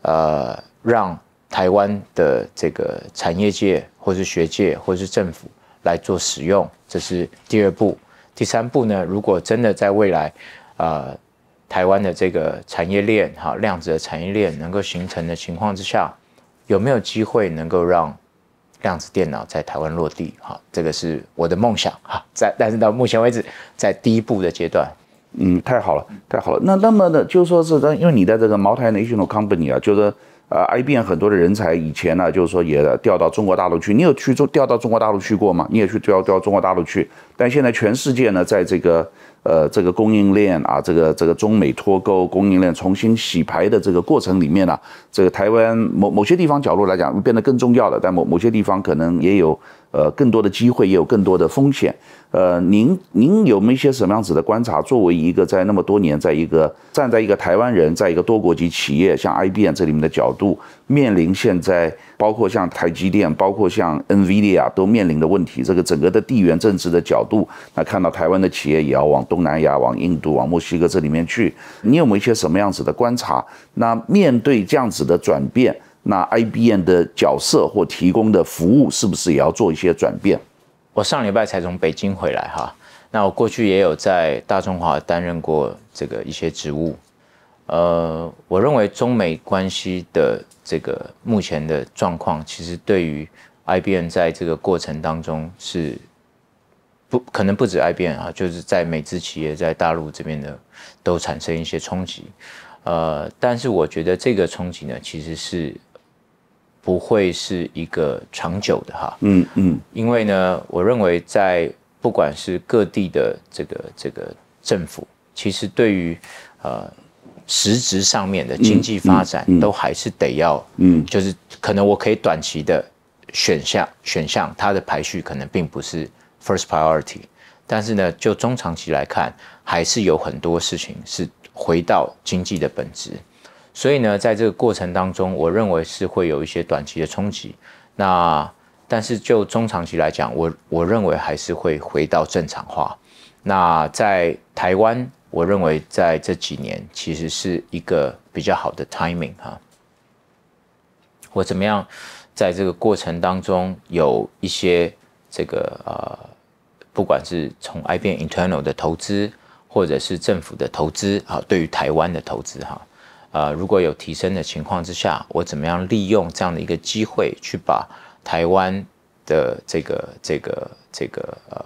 呃，让。台湾的这个产业界，或是学界，或是政府来做使用，这是第二步。第三步呢，如果真的在未来，呃，台湾的这个产业链，哈，量子的产业链能够形成的情况之下，有没有机会能够让量子电脑在台湾落地？哈，这个是我的梦想。哈，在但是到目前为止，在第一步的阶段，嗯，太好了，太好了。那那么呢，就说是，因为你的这个茅台 National Company 啊，就是。呃，b m 很多的人才，以前呢，就是说也调到中国大陆去。你有去中调到中国大陆去过吗？你也去调调中国大陆去。但现在全世界呢，在这个呃这个供应链啊，这个这个中美脱钩、供应链重新洗牌的这个过程里面呢，这个台湾某某些地方角度来讲，变得更重要的。但某某些地方可能也有。呃，更多的机会也有更多的风险。呃，您您有没有一些什么样子的观察？作为一个在那么多年，在一个站在一个台湾人，在一个多国籍企业像 IBM 这里面的角度，面临现在包括像台积电，包括像 NVIDIA 都面临的问题，这个整个的地缘政治的角度，那看到台湾的企业也要往东南亚、往印度、往墨西哥这里面去，你有没有一些什么样子的观察？那面对这样子的转变？那 IBM 的角色或提供的服务是不是也要做一些转变？我上礼拜才从北京回来哈。那我过去也有在大中华担任过这个一些职务。呃，我认为中美关系的这个目前的状况，其实对于 IBM 在这个过程当中是不可能不止 IBM 啊，就是在美资企业在大陆这边的都产生一些冲击。呃，但是我觉得这个冲击呢，其实是。不会是一个长久的哈，嗯嗯，因为呢，我认为在不管是各地的这个这个政府，其实对于呃实质上面的经济发展，都还是得要，嗯，就是可能我可以短期的选项选项，它的排序可能并不是 first priority，但是呢，就中长期来看，还是有很多事情是回到经济的本质。所以呢，在这个过程当中，我认为是会有一些短期的冲击。那但是就中长期来讲，我我认为还是会回到正常化。那在台湾，我认为在这几年其实是一个比较好的 timing 哈。我怎么样在这个过程当中有一些这个呃，不管是从 IBM internal 的投资，或者是政府的投资啊，对于台湾的投资哈。呃，如果有提升的情况之下，我怎么样利用这样的一个机会去把台湾的这个这个这个呃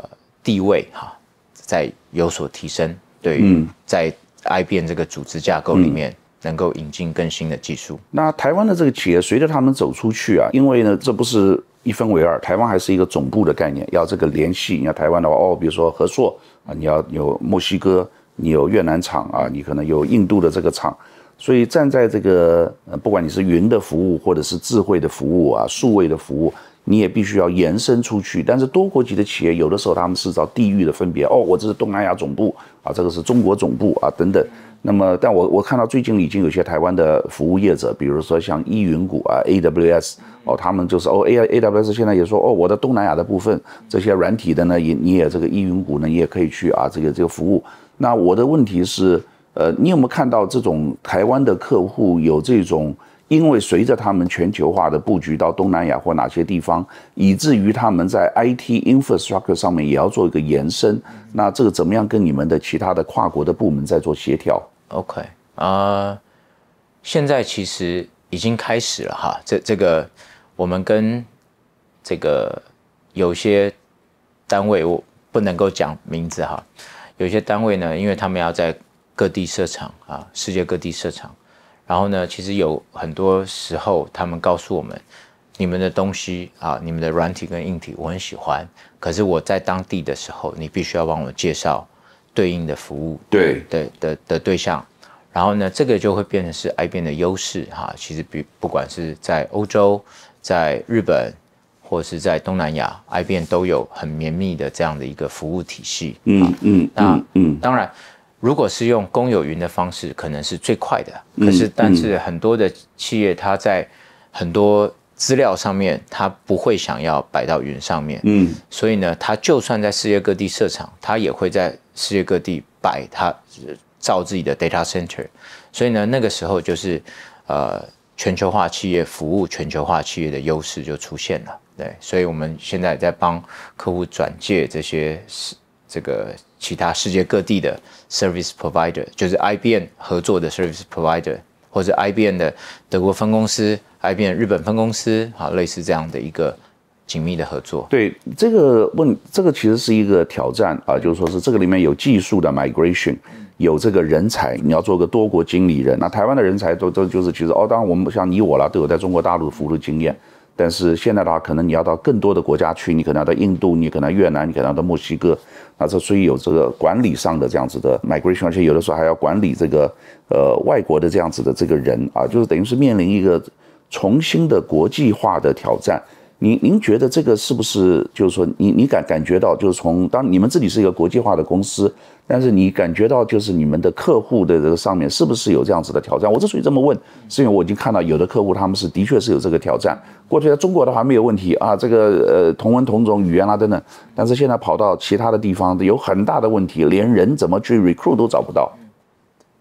地位哈，在有所提升？对于在 IBM 这个组织架构里面，能够引进更新的技术。那台湾的这个企业随着他们走出去啊，因为呢，这不是一分为二，台湾还是一个总部的概念，要这个联系。你要台湾的话，哦，比如说合作啊，你要有墨西哥，你有越南厂啊，你可能有印度的这个厂。所以站在这个，呃，不管你是云的服务，或者是智慧的服务啊，数位的服务，你也必须要延伸出去。但是多国籍的企业有的时候他们是找地域的分别，哦，我这是东南亚总部啊，这个是中国总部啊，等等。那么，但我我看到最近已经有些台湾的服务业者，比如说像依云谷啊，AWS，哦，他们就是哦，AI AWS 现在也说哦，我的东南亚的部分这些软体的呢，也你也这个依云谷呢你也可以去啊，这个这个服务。那我的问题是？呃，你有没有看到这种台湾的客户有这种？因为随着他们全球化的布局到东南亚或哪些地方，以至于他们在 IT infrastructure 上面也要做一个延伸。那这个怎么样跟你们的其他的跨国的部门在做协调？OK 啊，现在其实已经开始了哈。这这个我们跟这个有些单位我不能够讲名字哈。有些单位呢，因为他们要在各地设场啊，世界各地设场，然后呢，其实有很多时候他们告诉我们，你们的东西啊，你们的软体跟硬体我很喜欢，可是我在当地的时候，你必须要帮我介绍对应的服务，对的的的对象，然后呢，这个就会变成是 i b 的优势哈。其实比不管是在欧洲、在日本，或是在东南亚 i b 都有很绵密的这样的一个服务体系。嗯嗯，那嗯当然。如果是用公有云的方式，可能是最快的。可是，但是很多的企业，它在很多资料上面，它不会想要摆到云上面。嗯，所以呢，它就算在世界各地设厂，它也会在世界各地摆它造自己的 data center。所以呢，那个时候就是呃全球化企业服务全球化企业的优势就出现了。对，所以我们现在在帮客户转介这些这个。其他世界各地的 service provider 就是 I B m 合作的 service provider 或者 I B m 的德国分公司、I B m 日本分公司，哈，类似这样的一个紧密的合作。对，这个问，这个其实是一个挑战啊，就是说是这个里面有技术的 migration，有这个人才，你要做个多国经理人。那台湾的人才都都就是其实哦，当然我们像你我啦，都有在中国大陆的服务经验。但是现在的话，可能你要到更多的国家去，你可能要到印度，你可能越南，你可能要到墨西哥，啊，这所以有这个管理上的这样子的 migration，而且有的时候还要管理这个呃外国的这样子的这个人啊，就是等于是面临一个重新的国际化的挑战。您您觉得这个是不是就是说，你你感感觉到就是从当你们自己是一个国际化的公司？但是你感觉到，就是你们的客户的这个上面是不是有这样子的挑战？我之所以这么问，是因为我已经看到有的客户他们是的确是有这个挑战。过去在中国的话没有问题啊，这个呃同文同种语言啦等等，但是现在跑到其他的地方，有很大的问题，连人怎么去 recruit 都找不到。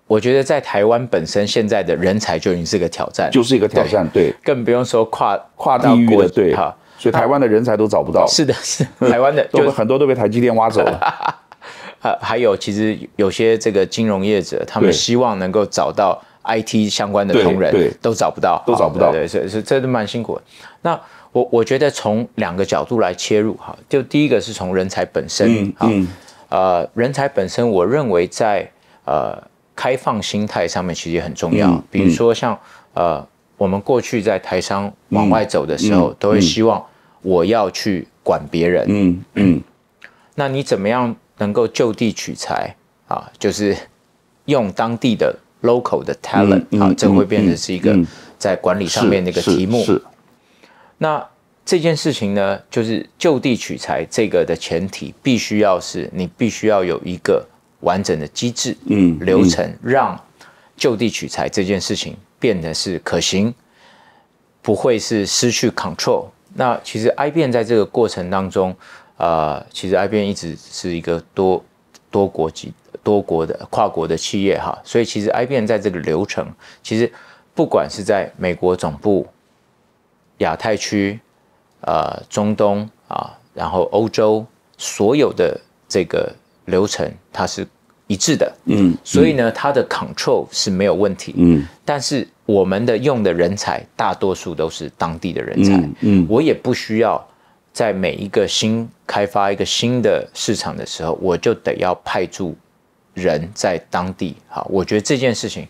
我觉得在台湾本身现在的人才就已经是个挑战，就是一个挑战，对，更不用说跨跨到国对哈，所以台湾的人才都找不到。是的，是台湾的，*laughs* 就是很多都被台积电挖走了。还还有，其实有些这个金融业者，他们希望能够找到 IT 相关的同仁，都找不到，都找不到，对，所以是这都蛮辛苦。那我我觉得从两个角度来切入，哈，就第一个是从人才本身，嗯嗯，呃，人才本身，我认为在呃开放心态上面其实很重要。比如说像呃，我们过去在台商往外走的时候，都会希望我要去管别人，嗯嗯，那你怎么样？能够就地取材啊，就是用当地的 local 的 talent 啊，这会变成是一个在管理上面的一个题目。是，那这件事情呢，就是就地取材这个的前提，必须要是你必须要有一个完整的机制、流程，让就地取材这件事情变得是可行，不会是失去 control。那其实 i b 在这个过程当中。啊，其实 IBM 一直是一个多、多国籍、多国的跨国的企业哈，所以其实 IBM 在这个流程，其实不管是在美国总部、亚太区、呃中东啊，然后欧洲，所有的这个流程它是一致的，嗯，所以呢，它的 control 是没有问题，嗯，但是我们的用的人才大多数都是当地的人才，嗯，我也不需要。在每一个新开发一个新的市场的时候，我就得要派驻人在当地。好，我觉得这件事情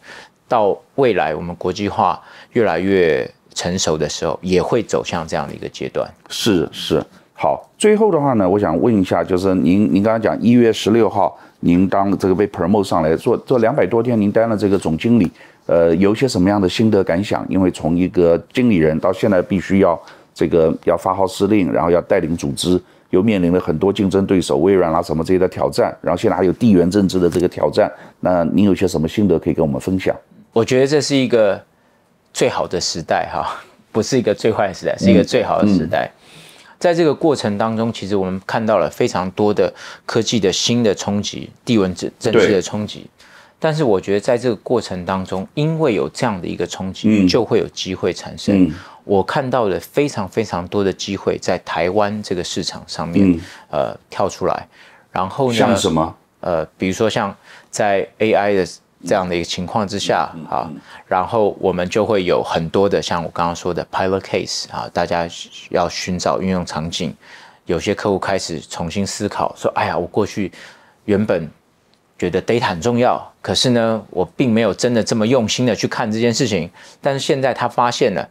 到未来我们国际化越来越成熟的时候，也会走向这样的一个阶段。是是，好。最后的话呢，我想问一下，就是您，您刚刚讲一月十六号，您当这个被 Promo 上来说，做两百多天，您当了这个总经理，呃，有些什么样的心得感想？因为从一个经理人到现在必须要。这个要发号施令，然后要带领组织，又面临了很多竞争对手，微软啦什么这些的挑战，然后现在还有地缘政治的这个挑战。那您有些什么心得可以跟我们分享？我觉得这是一个最好的时代，哈，*laughs* 不是一个最坏的时代，是一个最好的时代。在这个过程当中，其实我们看到了非常多的科技的新的冲击，地文政政治的冲击。但是我觉得在这个过程当中，因为有这样的一个冲击，就会有机会产生。我看到了非常非常多的机会在台湾这个市场上面，呃，跳出来，然后呢，像什么？呃，比如说像在 AI 的这样的一个情况之下啊，然后我们就会有很多的像我刚刚说的 pilot case 啊，大家要寻找应用场景。有些客户开始重新思考，说：“哎呀，我过去原本觉得 data 很重要，可是呢，我并没有真的这么用心的去看这件事情。但是现在他发现了。”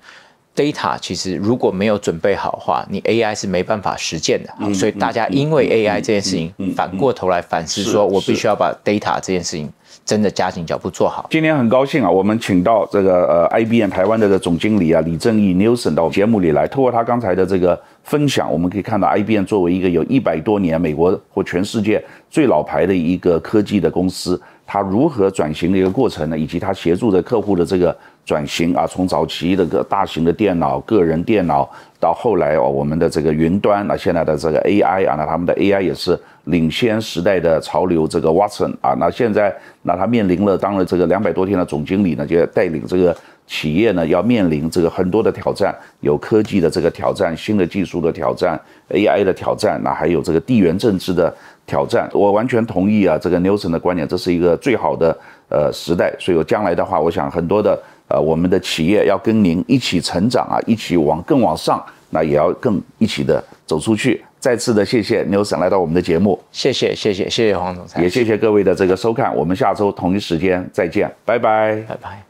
data 其实如果没有准备好话，你 AI 是没办法实践的。所以大家因为 AI 这件事情，反过头来反思，说我必须要把 data 这件事情真的加紧脚步做好。今天很高兴啊，我们请到这个呃 IBM 台湾的总经理啊李正义 n e w s o n 到节目里来，通过他刚才的这个分享，我们可以看到 IBM 作为一个有一百多年美国或全世界最老牌的一个科技的公司，它如何转型的一个过程呢？以及它协助的客户的这个。转型啊，从早期的个大型的电脑、个人电脑，到后来哦，我们的这个云端，那现在的这个 AI 啊，那他们的 AI 也是领先时代的潮流。这个 Watson 啊，那现在那他面临了当了这个两百多天的总经理呢，就带领这个企业呢，要面临这个很多的挑战，有科技的这个挑战、新的技术的挑战、AI 的挑战，那还有这个地缘政治的挑战。我完全同意啊，这个 n e w s o n 的观点，这是一个最好的呃时代。所以将来的话，我想很多的。呃，我们的企业要跟您一起成长啊，一起往更往上，那也要更一起的走出去。再次的谢谢牛总来到我们的节目，谢谢谢谢谢谢黄总裁，也谢谢各位的这个收看，我们下周同一时间再见，拜拜拜拜。